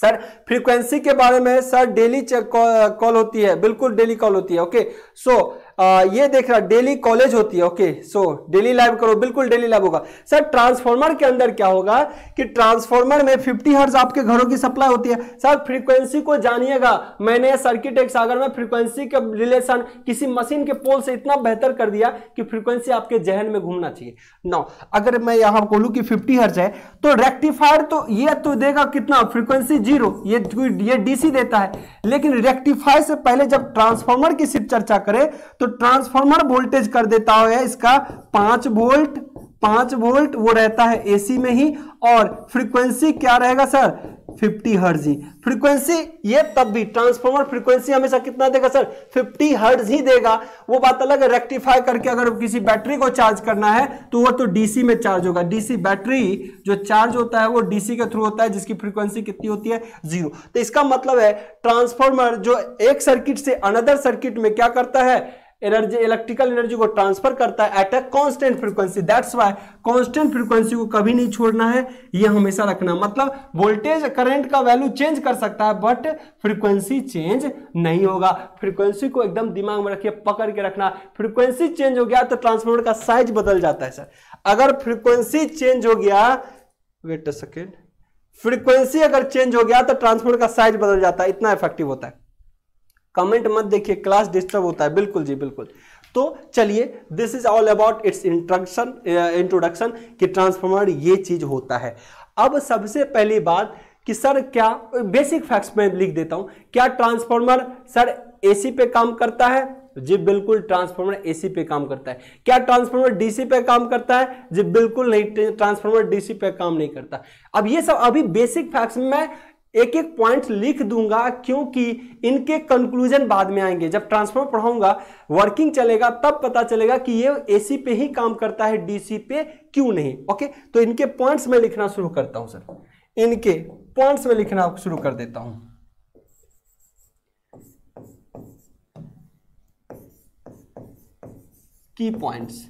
सर फ्रीक्वेंसी के बारे में सर डेली कॉल होती है बिल्कुल डेली कॉल होती है ओके सो आ, ये देख रहा डेली कॉलेज होती है ओके सो डेली लाइव करो बिल्कुल डेली लाइव होगा सर ट्रांसफॉर्मर के अंदर क्या होगा कि ट्रांसफॉर्मर में 50 हर्ज आपके घरों की सप्लाई होती है सर फ्रीक्वेंसी को जानिएगा मैंने सर्किट एक सागर में फ्रीक्वेंसी के रिलेशन किसी मशीन के पोल से इतना बेहतर कर दिया कि फ्रीक्वेंसी आपके जहन में घूमना चाहिए नौ अगर मैं यहां बोलूँ कि फिफ्टी हर्ज है तो रेक्टिफायर तो ये तो देगा कितना फ्रीक्वेंसी जीरो ये ये डीसी देता है लेकिन रेक्टिफायर से पहले जब ट्रांसफॉर्मर की सिर्फ चर्चा करें तो ट्रांसफार्मर वोल्टेज कर देता है इसका पांच वोल्ट पांच वोल्ट वो रहता है एसी में ही और फ्रीक्वेंसी क्या रहेगा सर 50 हर्ज ही फ्रीक्वेंसी ये तब भी ट्रांसफार्मर फ्रीक्वेंसी हमेशा कितना देगा सर 50 हर्ज ही देगा वो बात अलग है रेक्टिफाई करके अगर किसी बैटरी को चार्ज करना है तो वो तो डीसी में चार्ज होगा डीसी बैटरी जो चार्ज होता है वो डीसी के थ्रू होता है जिसकी फ्रीक्वेंसी कितनी होती है जीरो तो इसका मतलब है ट्रांसफॉर्मर जो एक सर्किट से अनदर सर्किट में क्या करता है एनर्जी इलेक्ट्रिकल एनर्जी को ट्रांसफर करता है at a constant frequency that's why constant frequency को कभी नहीं छोड़ना है ये हमेशा रखना मतलब वोल्टेज करंट का वैल्यू चेंज कर सकता है बट फ्रीक्वेंसी चेंज नहीं होगा फ्रीक्वेंसी को एकदम दिमाग में रखिए पकड़ के रखना फ्रीक्वेंसी चेंज हो गया तो ट्रांसफॉर्मर का साइज बदल जाता है सर अगर फ्रीक्वेंसी चेंज हो गया वेट अ सेकेंड फ्रीक्वेंसी अगर चेंज हो गया तो ट्रांसफॉर्मर का साइज बदल जाता है इतना इफेक्टिव होता है कमेंट मत देखिए क्लास डिस्टर्ब होता है बिल्कुल जी बिल्कुल तो चलिए this is all about its introduction introduction कि ट्रांसफॉर्मर ये चीज होता है अब सबसे पहली बात कि सर क्या बेसिक फैक्ट्स में लिख देता हूं क्या ट्रांसफॉर्मर सर एसी पे काम करता है जी बिल्कुल ट्रांसफॉर्मर एसी पे काम करता है क्या ट्रांसफॉर्मर डीसी पे काम करता है जी बिल्कुल नहीं ट्रांसफॉर्मर डीसी पे काम नहीं करता अब ये सब अभी बेसिक फैक्ट्स में एक एक पॉइंट लिख दूंगा क्योंकि इनके कंक्लूजन बाद में आएंगे जब ट्रांसफॉर्म पढ़ाऊंगा वर्किंग चलेगा तब पता चलेगा कि ये एसी पे ही काम करता है डीसी पे क्यों नहीं ओके तो इनके पॉइंट्स में लिखना शुरू करता हूं सर इनके पॉइंट्स में लिखना शुरू कर देता हूं की points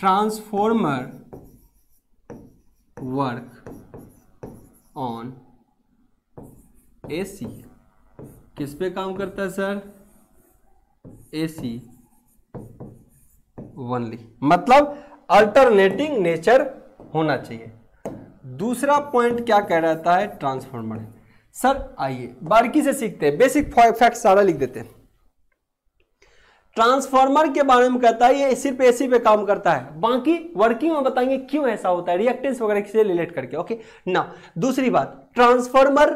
transformer work on AC किस पे काम करता है सर एसी वनली मतलब अल्टरनेटिंग नेचर होना चाहिए दूसरा पॉइंट क्या कह रहता है ट्रांसफॉर्मर सर आइए बारीकी से सीखते हैं बेसिक फैक्ट सारा लिख देते हैं ट्रांसफार्मर के बारे में कहता है ये सिर्फ एसी पे काम करता है बाकी वर्किंग में बताएंगे क्यों ऐसा होता है रिएक्टेंस वगैरह से रिलेट करके ओके ना दूसरी बात ट्रांसफार्मर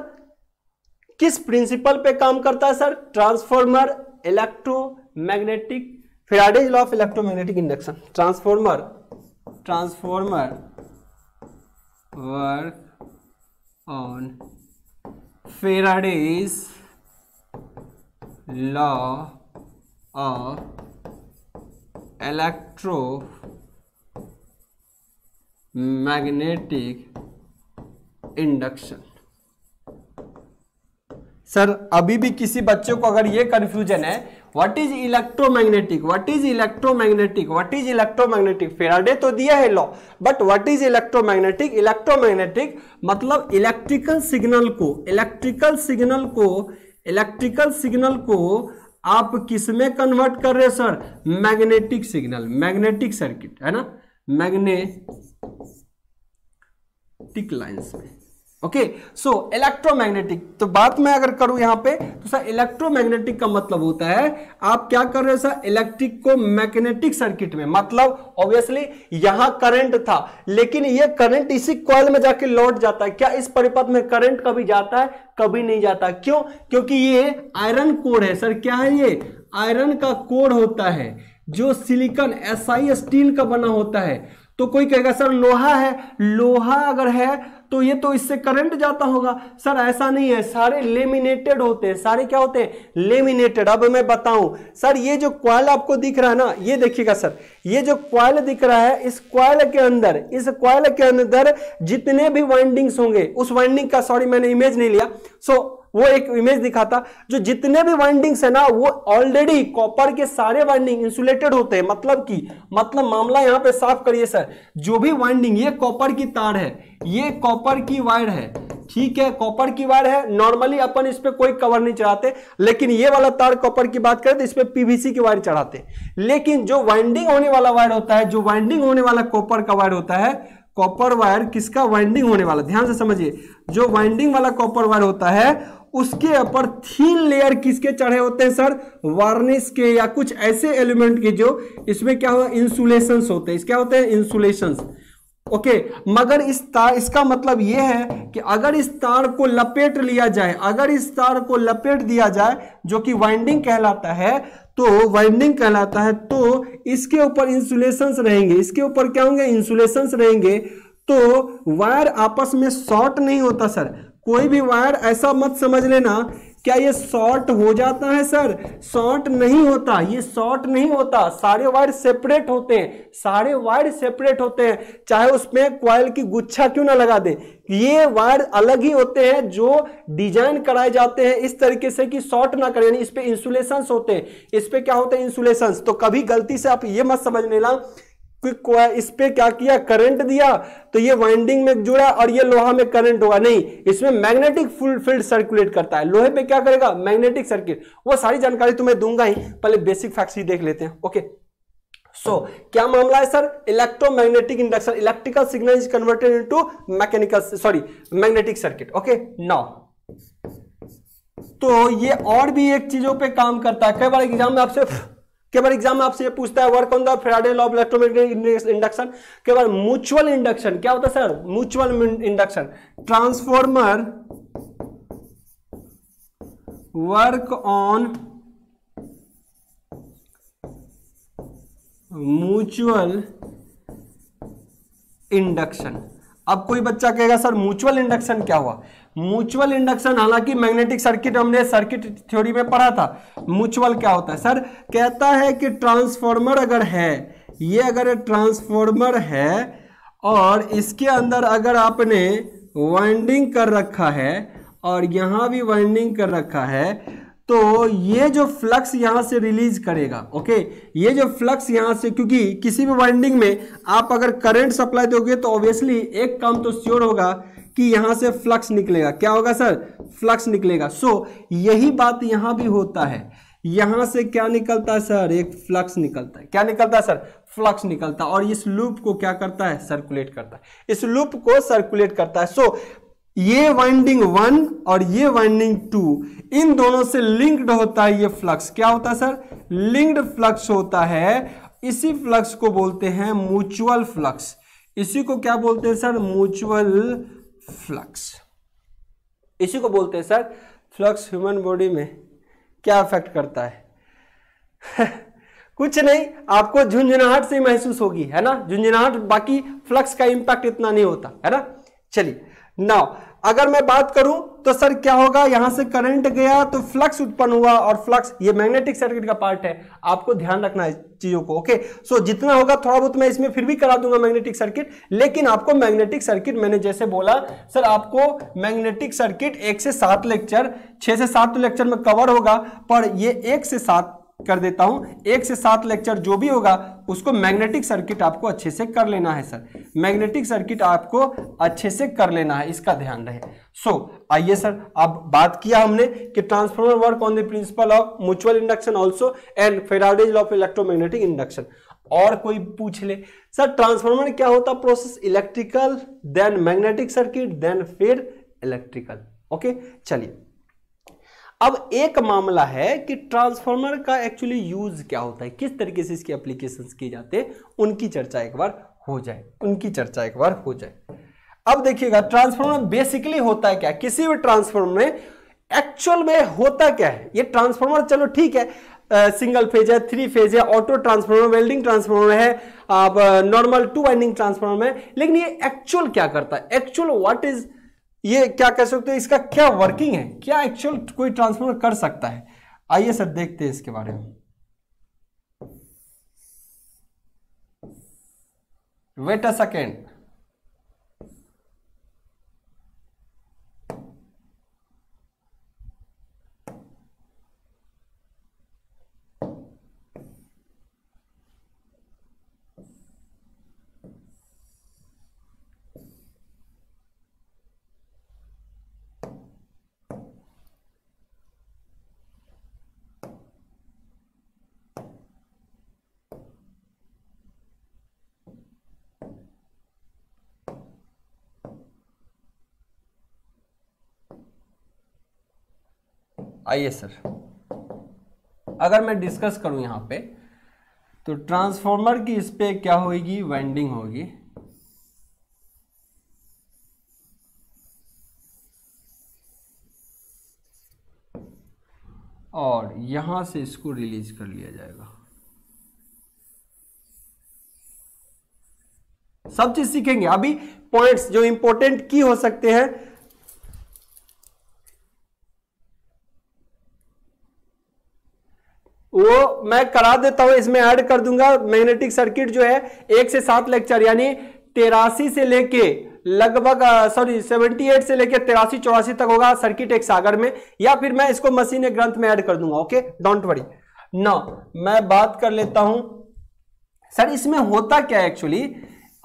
किस प्रिंसिपल पे काम करता है sir transformer electromagnetic Faraday's law of electromagnetic induction transformer transformer work on Faraday's law of electromagnetic induction sir अभी भी किसी बच्चे को अगर ये कंफ्यूजन है what is electromagnetic what is electromagnetic what is electromagnetic Faraday तो दिया है law but what is electromagnetic electromagnetic मतलब इलेक्ट्रिकल सिग्नल को इलेक्ट्रिकल सिग्नल को इलेक्ट्रिकल सिग्नल को आप किस में कन्वर्ट कर रहे sir magnetic signal magnetic circuit है ना मैग्नेटिक लाइंस में ओके सो इलेक्ट्रोमैग्नेटिक तो बात मैं अगर करूं यहां पे तो सर इलेक्ट्रोमैग्नेटिक का मतलब होता है आप क्या कर रहे हो सर इलेक्ट्रिक को मैग्नेटिक सर्किट में मतलब ऑब्वियसली यहां करंट था लेकिन ये करंट इसी कॉयल में जाके लौट जाता है क्या इस परिपथ में करंट कभी जाता है कभी नहीं जाता क्यों क्योंकि ये आयरन कोड है सर क्या है ये आयरन का कोड होता है जो सिलिकन एस स्टील का बना होता है तो कोई कहेगा सर लोहा है लोहा अगर है तो ये तो इससे करंट जाता होगा सर ऐसा नहीं है सारे लेमिनेटेड होते हैं सारे क्या होते हैं लेमिनेटेड अब मैं बताऊं सर ये जो क्वाइल आपको दिख रहा है ना ये देखिएगा सर ये जो क्वाइल दिख रहा है इस क्वाइल के अंदर इस क्वाइल के अंदर जितने भी वाइंडिंग्स होंगे उस वाइंडिंग का सॉरी मैंने इमेज नहीं लिया सो वो एक इमेज दिखाता जो जितने भी वाइंडिंग्स है ना वो ऑलरेडी कॉपर के सारे वाइंडिंग इंसुलेटेड होते हैं मतलब कि मतलब मामला यहाँ पे साफ करिए सर जो भी वाइंडिंग ये कॉपर की तार है ये कॉपर की वायर है ठीक है कॉपर की वायर है नॉर्मली अपन इस पर कोई कवर नहीं चढ़ाते लेकिन ये वाला तार कॉपर की बात करें तो इस पर पीवीसी की वायर चढ़ाते लेकिन जो वाइंडिंग होने वाला वायर होता है जो वाइंडिंग होने वाला कॉपर का वायर होता है कॉपर वायर किसका वाइंडिंग होने वाला ध्यान से समझिए जो वाइंडिंग वाला कॉपर वायर होता है उसके ऊपर थीन लेयर किसके चढ़े होते हैं सर वार्निश के या कुछ ऐसे एलिमेंट के जो इसमें क्या होगा इंसुलेशन होते हैं क्या होते हैं इंसुलेशन ओके okay, मगर इस तार इसका मतलब यह है कि अगर इस तार को लपेट लिया जाए अगर इस तार को लपेट दिया जाए जो कि वाइंडिंग कहलाता है तो वाइंडिंग कहलाता है तो इसके ऊपर इंसुलेशंस रहेंगे इसके ऊपर क्या होंगे इंसुलेशंस रहेंगे तो वायर आपस में शॉर्ट नहीं होता सर कोई भी वायर ऐसा मत समझ लेना क्या ये शॉर्ट हो जाता है सर शॉर्ट नहीं होता ये शॉर्ट नहीं होता सारे वायर सेपरेट होते हैं सारे वायर सेपरेट होते हैं चाहे उसमें क्वाइल की गुच्छा क्यों ना लगा दे ये वायर अलग ही होते हैं जो डिजाइन कराए जाते हैं इस तरीके से कि शॉर्ट ना करें यानी इस पर इंसुलेशंस होते हैं इस पर क्या होते हैं इंसुलेशंस तो कभी गलती से आप ये मत समझ लेना इस पर क्या किया करंट दिया तो ये वाइंडिंग में जुड़ा और ये लोहा में करंट होगा नहीं इसमें मैग्नेटिक फुल फील्ड सर्कुलेट करता है लोहे पे क्या करेगा मैग्नेटिक सर्किट वो सारी जानकारी तुम्हें दूंगा ही पहले बेसिक फैक्ट्स ही देख लेते हैं ओके सो so, क्या मामला है sir electromagnetic induction electrical signal is converted into mechanical sorry magnetic circuit okay now तो ये और भी एक चीजों पे काम करता है कई बार एग्जाम में आपसे कई बार एग्जाम में आपसे पूछता है work on the Faraday's law of electromagnetic induction कई बार म्यूचुअल इंडक्शन क्या होता है sir mutual induction transformer work on mutual induction अब कोई बच्चा कहेगा सर म्यूचुअल इंडक्शन क्या हुआ म्यूचुअल इंडक्शन हालांकि मैग्नेटिक सर्किट हमने सर्किट थ्योरी में पढ़ा था म्यूचुअल क्या होता है सर कहता है कि ट्रांसफॉर्मर अगर है ये अगर ट्रांसफॉर्मर है और इसके अंदर अगर आपने वाइंडिंग कर रखा है और यहाँ भी वाइंडिंग कर रखा है तो ये जो फ्लक्स यहाँ से रिलीज करेगा ओके ये जो फ्लक्स यहाँ से क्योंकि किसी भी वाइंडिंग में आप अगर करंट सप्लाई दोगे तो ऑब्वियसली एक काम तो श्योर होगा कि यहां से फ्लक्स निकलेगा क्या होगा सर फ्लक्स निकलेगा सो so, यही बात यहां भी होता है यहां से क्या निकलता है सर एक फ्लक्स निकलता है क्या निकलता है सर फ्लक्स निकलता है और इस लूप को क्या करता है सर्कुलेट करता है इस लूप को सर्कुलेट करता है सो so, ये वाइंडिंग वन और ये वाइंडिंग टू इन दोनों से लिंक्ड होता है ये फ्लक्स क्या होता है सर लिंक्ड फ्लक्स होता है इसी फ्लक्स को बोलते हैं म्यूचुअल फ्लक्स इसी को क्या बोलते हैं सर म्यूचुअल फ्लक्स इसी को बोलते हैं सर फ्लक्स ह्यूमन बॉडी में क्या अफेक्ट करता है [LAUGHS] कुछ नहीं आपको झुंझुनाहट से महसूस होगी है ना झुंझुनाहट बाकी फ्लक्स का इंपैक्ट इतना नहीं होता है ना चलिए नाउ अगर मैं बात करूं तो सर क्या होगा यहां से करंट गया तो फ्लक्स उत्पन्न हुआ और फ्लक्स ये मैग्नेटिक सर्किट का पार्ट है आपको ध्यान रखना है चीजों को ओके सो so, जितना होगा थोड़ा बहुत मैं इसमें फिर भी करा दूंगा मैग्नेटिक सर्किट लेकिन आपको मैग्नेटिक सर्किट मैंने जैसे बोला सर आपको मैग्नेटिक सर्किट एक से सात लेक्चर छह से सात लेक्चर में कवर होगा पर यह एक से सात कर देता हूं एक से सात लेक्चर जो भी होगा उसको मैग्नेटिक सर्किट आपको अच्छे से कर लेना है सर मैग्नेटिक सर्किट आपको अच्छे से कर लेना है इसका ध्यान रहे सो so, आइए सर अब बात किया हमने कि transformer work on the principle of mutual induction also and Faraday's of electromagnetic induction और कोई पूछ ले सर ट्रांसफॉर्मर क्या होता process electrical then magnetic circuit then फिर इलेक्ट्रिकल ओके चलिए अब एक मामला है कि ट्रांसफार्मर का एक्चुअली यूज क्या होता है किस तरीके से इसके एप्लीकेशन किए जाते हैं उनकी चर्चा एक बार हो जाए उनकी चर्चा एक बार हो जाए अब देखिएगा ट्रांसफार्मर बेसिकली होता है क्या किसी भी ट्रांसफार्मर में एक्चुअल में होता क्या है ये ट्रांसफार्मर चलो ठीक है सिंगल फेज है थ्री फेज है ऑटो ट्रांसफार्मर वेल्डिंग ट्रांसफार्मर है नॉर्मल टू वाइंडिंग ट्रांसफार्मर है लेकिन ये एक्चुअल क्या करता है एक्चुअल व्हाट इज ये क्या कह सकते हैं इसका क्या वर्किंग है क्या एक्चुअल कोई ट्रांसफॉर्मर कर सकता है आइए सर देखते हैं इसके बारे में वेट अ सेकेंड आइए सर अगर मैं डिस्कस करूं यहां पे तो ट्रांसफार्मर की इस पर क्या होगी वाइंडिंग होगी और यहां से इसको रिलीज कर लिया जाएगा सब चीज सीखेंगे अभी पॉइंट्स जो इंपॉर्टेंट की हो सकते हैं वो मैं करा देता हूं इसमें ऐड कर दूंगा मैग्नेटिक सर्किट जो है एक से सात लेक्चर यानी तेरासी से लेके लगभग सॉरी सेवेंटी एट से लेकर तेरासी चौरासी तक होगा सर्किट एक सागर में या फिर मैं इसको मशीन एक ग्रंथ में ऐड कर दूंगा ओके डोंट वरी ना मैं बात कर लेता हूं सर इसमें होता क्या एक्चुअली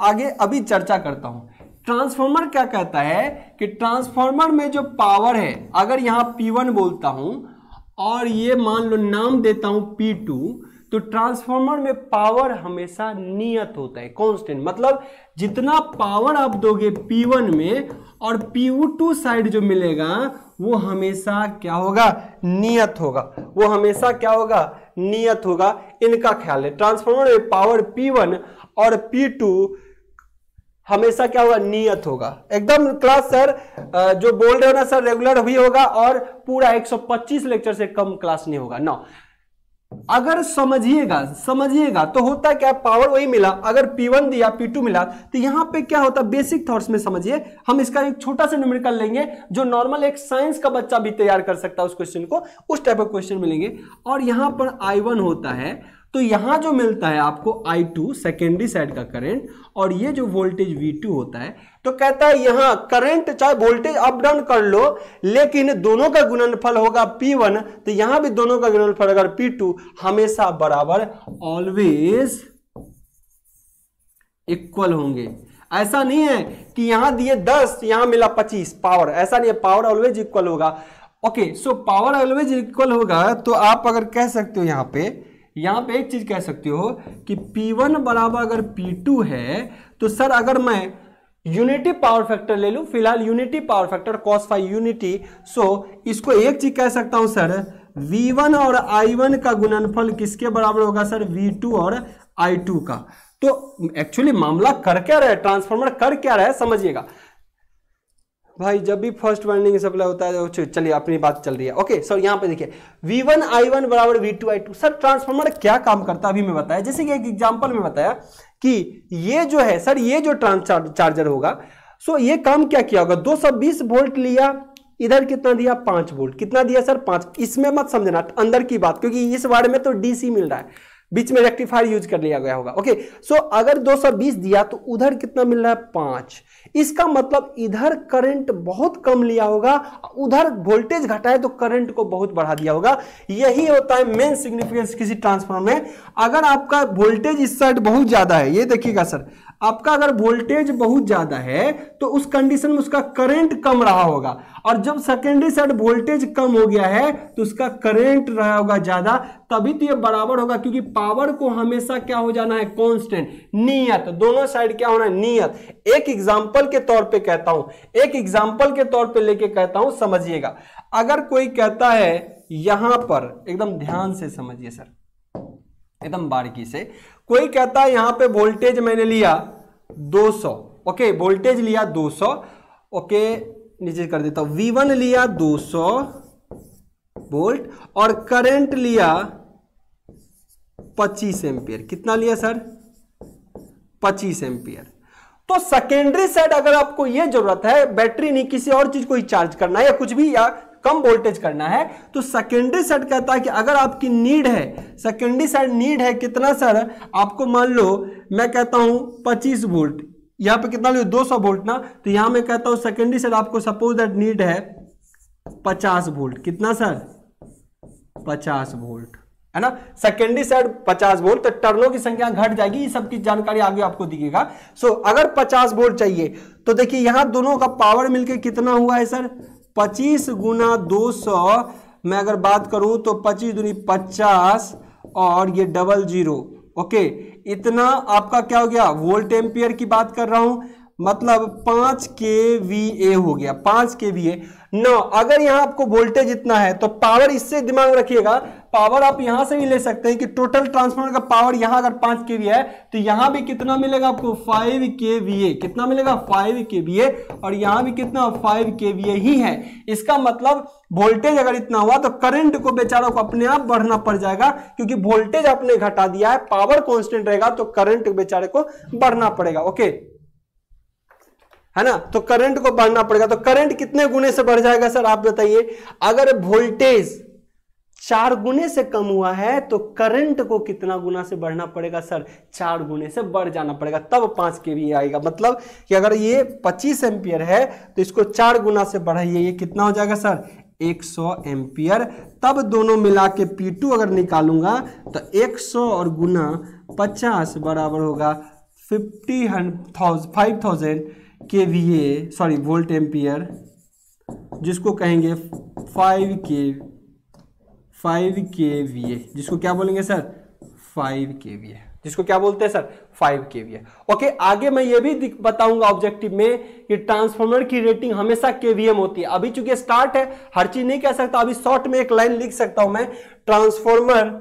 आगे अभी चर्चा करता हूं ट्रांसफॉर्मर क्या कहता है कि ट्रांसफॉर्मर में जो पावर है अगर यहां P1 बोलता हूं और ये मान लो नाम देता हूं P2 तो ट्रांसफार्मर में पावर हमेशा नियत होता है कांस्टेंट मतलब जितना पावर आप दोगे P1 में और P2 साइड जो मिलेगा वो हमेशा क्या होगा नियत होगा वो हमेशा क्या होगा नियत होगा इनका ख्याल है ट्रांसफार्मर में पावर P1 और P2 हमेशा क्या होगा नियत होगा एकदम क्लास सर जो बोल रहे हो ना सर रेगुलर भी होगा और पूरा 125 लेक्चर से कम क्लास नहीं होगा ना अगर समझिएगा समझिएगा तो होता क्या पावर वही मिला अगर P1 दिया P2 मिला तो यहां पे क्या होता बेसिक थॉट्स में समझिए हम इसका एक छोटा सा न्यूमेरिकल लेंगे जो नॉर्मल एक साइंस का बच्चा भी तैयार कर सकता है उस क्वेश्चन को उस टाइप का क्वेश्चन मिलेंगे और यहां पर I1 होता है तो यहाँ जो मिलता है आपको I2 टू सेकेंडरी साइड का करंट और ये जो वोल्टेज V2 होता है तो कहता है यहाँ करंट चाहे वोल्टेज अप डाउन कर लो लेकिन दोनों का गुणनफल होगा P1 तो यहाँ भी दोनों का गुणनफल अगर P2 हमेशा बराबर ऑलवेज इक्वल होंगे ऐसा नहीं है कि यहां दिए 10 यहां मिला 25 पावर ऐसा नहीं है पावर ऑलवेज इक्वल होगा okay so power always equal होगा तो आप अगर कह सकते हो यहां पर यहाँ पे एक चीज़ कह सकते हो कि P1 बराबर अगर P2 है तो सर अगर मैं यूनिटी पावर फैक्टर ले लू फिलहाल unity power factor cos five unity so इसको एक चीज़ कह सकता हूं सर V1 और I1 का गुणनफल किसके बराबर होगा सर V2 और I2 का तो एक्चुअली मामला कर क्या रहा है ट्रांसफॉर्मर कर क्या रहा है समझिएगा भाई जब भी फर्स्ट वाइंडिंग सप्लाई होता है तो चलिए अपनी बात चल रही है ओके सर यहाँ पे देखिए V1 वन आई वन बराबर V two I two sir transformer क्या काम करता है अभी मैं बताया जैसे कि एक एग्जाम्पल में बताया कि ये जो है सर ये जो ट्रांस चार्जर होगा सो ये काम क्या किया होगा दो वोल्ट लिया इधर कितना दिया पांच वोल्ट कितना दिया सर पांच इसमें मत समझना अंदर की बात क्योंकि इस वार्ड में तो डीसी मिल रहा है बीच में रेक्टिफायर यूज कर लिया गया होगा ओके सो अगर 220 दिया तो उधर कितना मिल रहा है पांच इसका मतलब इधर करंट बहुत कम लिया होगा उधर वोल्टेज घटाए तो करंट को बहुत बढ़ा दिया होगा यही होता है मेन सिग्निफिकेंस किसी ट्रांसफॉर्मर में अगर आपका वोल्टेज इस साइड बहुत ज्यादा है ये देखिएगा सर आपका अगर वोल्टेज बहुत ज्यादा है तो उस कंडीशन में उसका करंट कम रहा होगा और जब सेकेंडरी साइड वोल्टेज कम हो गया है तो उसका करंट रहा होगा ज्यादा तभी तो ये बराबर होगा क्योंकि पावर को हमेशा क्या हो जाना है कांस्टेंट नियत दोनों साइड क्या होना है नियत एक एग्जांपल एग्जाम्पल के तौर पे कहता हूं एक एग्जाम्पल के तौर पे लेके कहता हूं समझिएगा अगर कोई कहता है यहां पर एकदम ध्यान से समझिए सर एकदम बारीकी से कोई कहता है यहां पे वोल्टेज मैंने लिया 200 ओके वोल्टेज लिया 200 ओके नीचे कर देता हूं V1 लिया दो वोल्ट और करंट लिया 25 एम्पियर कितना लिया सर 25 एम्पियर तो सेकेंडरी साइड अगर आपको यह जरूरत है बैटरी नहीं किसी और चीज को ही चार्ज करना है या कुछ भी या कम वोल्टेज करना है तो सेकेंडरी साइड कहता है कि अगर आपकी नीड है सेकेंडरी साइड नीड है कितना सर आपको मान लो मैं कहता हूं 25 वोल्ट यहां पे कितना लो 200 वोल्ट ना तो यहां मैं कहता हूं सेकेंडरी साइड आपको सपोज दैट नीड है 50 वोल्ट कितना सर 50 वोल्ट है ना सेकेंडरी साइड 50 वोल्ट तो टर्नों की संख्या घट जाएगी ये सब की जानकारी आगे आपको दिखेगा सो so, अगर 50 वोल्ट चाहिए तो देखिए यहां दोनों का पावर मिलकर कितना हुआ है सर 25 गुना दो मैं अगर बात करूं तो 25 दूनी 50 और ये डबल जीरो ओके इतना आपका क्या हो गया वोल्ट एम्पियर की बात कर रहा हूं मतलब पांच के वी ए हो गया पांच के वी ए नौ अगर यहां आपको वोल्टेज इतना है तो पावर इससे दिमाग रखिएगा पावर आप यहां से भी ले सकते हैं कि टोटल ट्रांसफार्मर का पावर यहां अगर पांच के वी है तो यहां भी कितना मिलेगा आपको फाइव के कितना मिलेगा फाइव के ए और यहां भी कितना फाइव के ही है इसका मतलब वोल्टेज अगर इतना हुआ तो करंट को बेचारों को अपने आप बढ़ना पड़ जाएगा क्योंकि वोल्टेज आपने घटा दिया है पावर कॉन्स्टेंट रहेगा तो करंट बेचारे को बढ़ना पड़ेगा ओके है ना तो करंट को बढ़ना पड़ेगा तो करंट कितने गुने से बढ़ जाएगा सर आप बताइए अगर वोल्टेज चार गुने से कम हुआ है तो करंट को कितना गुना से बढ़ना पड़ेगा सर चार गुने से बढ़ जाना पड़ेगा तब पाँच के वी आएगा मतलब कि अगर ये पच्चीस एम्पियर है तो इसको चार गुना से बढ़ाइए ये कितना हो जाएगा सर एक सौ एम्पियर तब दोनों मिला के पी टू अगर निकालूंगा तो एक सौ और गुना पचास बराबर होगा fifty hundred five thousand K V A sorry volt ampere जिसको कहेंगे फाइव के फाइव के वी ए जिसको क्या बोलेंगे sir five K V A जिसको क्या बोलते हैं sir five K V A okay आगे मैं ये भी बताऊंगा ऑब्जेक्टिव में कि ट्रांसफॉर्मर की रेटिंग हमेशा के वी एम होती है अभी चूंकि स्टार्ट है हर चीज नहीं कह सकता अभी शॉर्ट में एक लाइन लिख सकता हूं मैं transformer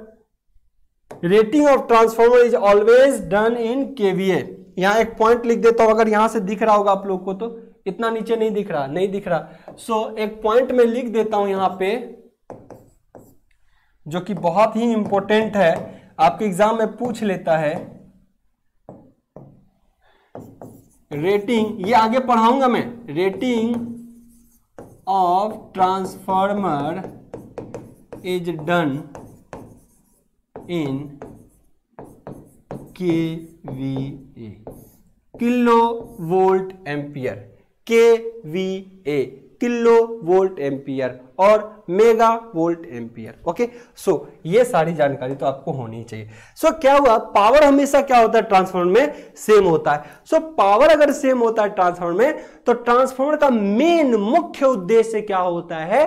rating of transformer is always done in K V ए यहां एक पॉइंट लिख देता हूं अगर यहां से दिख रहा होगा आप लोग को तो इतना नीचे नहीं दिख रहा नहीं दिख रहा सो so, एक पॉइंट में लिख देता हूं यहां पे जो कि बहुत ही इंपॉर्टेंट है आपके एग्जाम में पूछ लेता है रेटिंग ये आगे पढ़ाऊंगा मैं rating of transformer is done in K V A kilo volt ampere K V A kilo volt ampere और mega volt ampere okay so ये सारी जानकारी तो आपको होनी चाहिए सो so, क्या हुआ पावर हमेशा क्या होता है ट्रांसफॉर्मर में सेम होता है सो so, पावर अगर सेम होता है ट्रांसफॉर्मर में तो ट्रांसफॉर्मर का मेन मुख्य उद्देश्य क्या होता है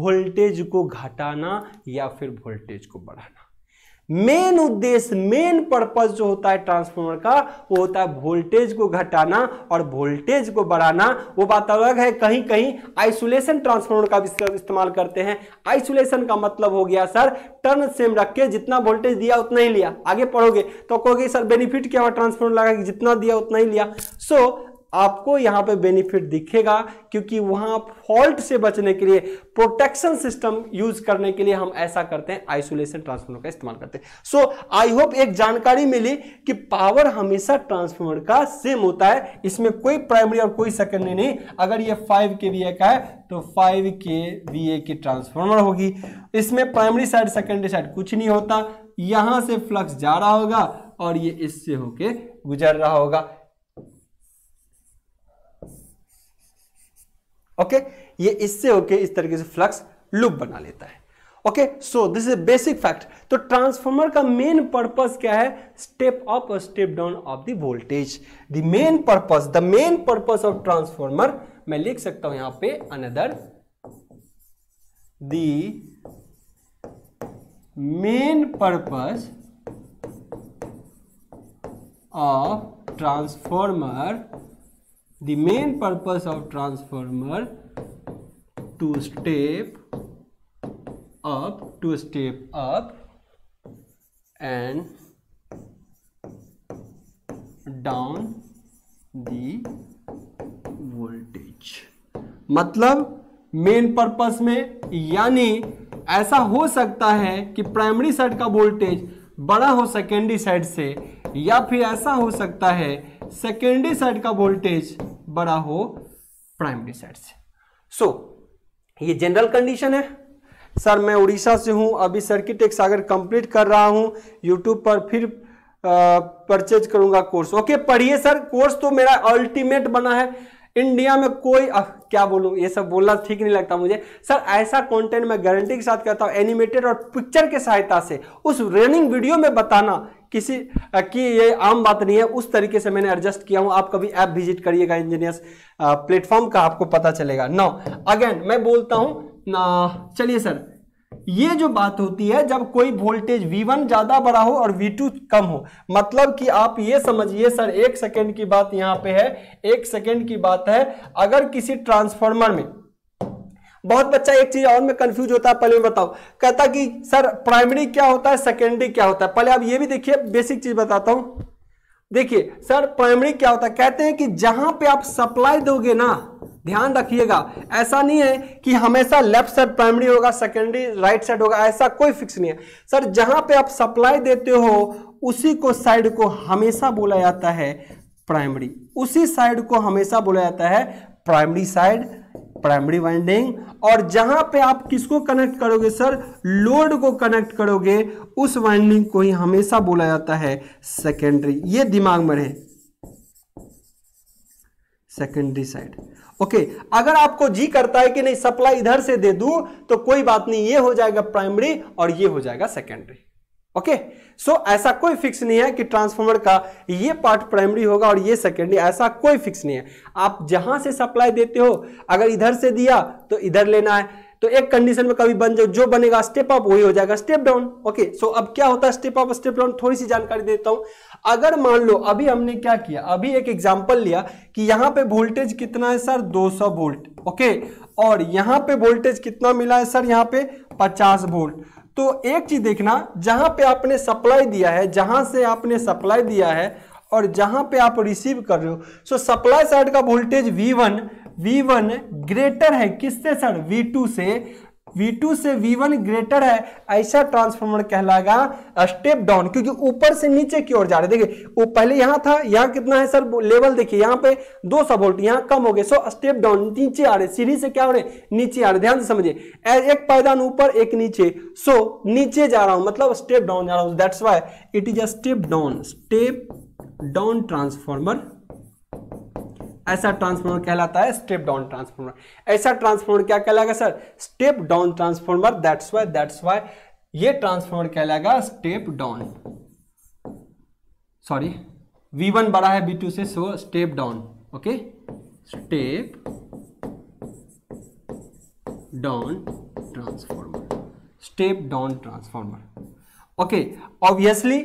वोल्टेज को घटाना या फिर वोल्टेज को बढ़ाना मेन उद्देश्य मेन पर्पज जो होता है ट्रांसफार्मर का वो होता है वोल्टेज को घटाना और वोल्टेज को बढ़ाना वो बात अलग है कहीं कहीं आइसोलेशन ट्रांसफार्मर का भी इस्तेमाल करते हैं आइसोलेशन का मतलब हो गया सर टर्न सेम रख के जितना वोल्टेज दिया उतना ही लिया आगे पढ़ोगे तो कहोगे सर बेनिफिट क्या हुआ ट्रांसफार्मर लगा जितना दिया उतना ही लिया सो so, आपको यहां पे बेनिफिट दिखेगा क्योंकि वहां फॉल्ट से बचने के लिए प्रोटेक्शन सिस्टम यूज करने के लिए हम ऐसा करते हैं आइसोलेशन ट्रांसफॉर्मर का इस्तेमाल करते हैं सो आई होप एक जानकारी मिली कि पावर हमेशा ट्रांसफॉर्मर का सेम होता है इसमें कोई प्राइमरी और कोई सेकेंडरी नहीं अगर ये फाइव के वी का है तो फाइव के वी की ट्रांसफॉर्मर होगी इसमें प्राइमरी साइड सेकेंडरी साइड कुछ नहीं होता यहां से फ्लक्स जा रहा होगा और ये इससे होके गुजर रहा होगा ओके ये इससे होके इस तरीके से फ्लक्स लूप बना लेता है okay so this is basic fact तो ट्रांसफॉर्मर का मेन पर्पस क्या है स्टेप अप और step down of the voltage the main purpose the main purpose of transformer मैं लिख सकता हूं यहां पे another the main purpose of transformer the main purpose of transformer to step up to step up and down the voltage मतलब main purpose में यानी ऐसा हो सकता है कि प्राइमरी साइड का वोल्टेज बड़ा हो सेकेंडरी साइड से या फिर ऐसा हो सकता है सेकेंडरी साइड का वोल्टेज बड़ा हो प्राइमरी साइड से सो so, ये जनरल कंडीशन है सर मैं उड़ीसा से हूँ अभी सर्किट एक सागर कंप्लीट कर रहा हूँ यूट्यूब पर फिर परचेज करूँगा कोर्स ओके पढ़िए सर कोर्स तो मेरा अल्टीमेट बना है इंडिया में कोई आ, क्या बोलूँ ये सब बोलना ठीक नहीं लगता मुझे सर ऐसा कंटेंट मैं गारंटी के साथ कहता हूँ एनिमेटेड और पिक्चर के सहायता से उस रनिंग वीडियो में बताना किसी की ये आम बात नहीं है उस तरीके से मैंने एडजस्ट किया हूँ आप कभी ऐप विजिट करिएगा इंजीनियर्स प्लेटफॉर्म का आपको पता चलेगा नो अगेन मैं बोलता हूँ ना चलिए सर ये जो बात होती है जब कोई वोल्टेज V1 ज़्यादा बड़ा हो और V2 कम हो मतलब कि आप ये समझिए सर एक सेकंड की बात यहाँ पे है एक सेकंड की बात है अगर किसी ट्रांसफार्मर में बहुत बच्चा एक चीज और में कंफ्यूज होता है पहले बताओ कहता कि सर प्राइमरी क्या होता है सेकेंडरी क्या होता है पहले आप ये भी देखिए बेसिक चीज बताता हूं देखिए सर प्राइमरी क्या होता है कहते हैं कि जहां पे आप सप्लाई दोगे ना ध्यान रखिएगा ऐसा नहीं है कि हमेशा लेफ्ट साइड प्राइमरी होगा सेकेंडरी राइट साइड होगा ऐसा कोई फिक्स नहीं है सर जहां पे आप सप्लाई देते हो उसी को साइड को हमेशा बोला जाता है प्राइमरी उसी साइड को हमेशा बोला जाता है प्राइमरी साइड प्राइमरी वाइंडिंग और जहां पे आप किसको कनेक्ट करोगे सर लोड को कनेक्ट करोगे उस वाइंडिंग को ही हमेशा बोला जाता है सेकेंडरी ये दिमाग में रहे सेकेंडरी साइड ओके अगर आपको जी करता है कि नहीं सप्लाई इधर से दे दूं तो कोई बात नहीं ये हो जाएगा प्राइमरी और ये हो जाएगा सेकेंडरी ओके सो ऐसा कोई फिक्स नहीं है कि ट्रांसफार्मर का ये पार्ट प्राइमरी होगा और ये सेकेंडरी ऐसा कोई फिक्स नहीं है आप जहां से सप्लाई देते हो अगर इधर से दिया तो इधर लेना है तो एक कंडीशन में कभी बन जाओ जो बनेगा स्टेप अप वही हो जाएगा स्टेप डाउन ओके सो अब क्या होता है स्टेप अप स्टेप डाउन थोड़ी सी जानकारी देता हूं अगर मान लो अभी हमने क्या किया अभी एक एग्जाम्पल लिया कि यहां पे वोल्टेज कितना है सर 200 वोल्ट ओके और यहां पे वोल्टेज कितना मिला है सर यहाँ पे 50 वोल्ट तो एक चीज देखना जहां पे आपने सप्लाई दिया है जहां से आपने सप्लाई दिया है और जहां पे आप रिसीव कर रहे हो सो सप्लाई साइड का वोल्टेज V1 V1 ग्रेटर है किससे सर V2 से V2 से V1 ग्रेटर है ऐसा ट्रांसफॉर्मर कहलाएगा स्टेप डाउन क्योंकि ऊपर से नीचे की ओर जा रहे देखिए वो पहले यहां था यहां कितना है सर लेवल देखिए यहां पे 200 वोल्ट यहां कम हो गए सो स्टेप डाउन नीचे आ रहे सीढ़ी से क्या हो रहे नीचे आ रहे ध्यान से समझिए एक पायदान ऊपर एक नीचे सो नीचे जा रहा हूं मतलब स्टेप डाउन जा रहा हूं that's why it is a step down step down transformer ऐसा ट्रांसफॉर्मर कहलाता है स्टेप डाउन ट्रांसफॉर्मर ऐसा ट्रांसफॉर्मर क्या कहलाएगा sir step down transformer that's why that's why ये ट्रांसफॉर्मर कहलाएगा step down sorry V one बड़ा है V2 टू से so step down okay step down transformer step down transformer okay obviously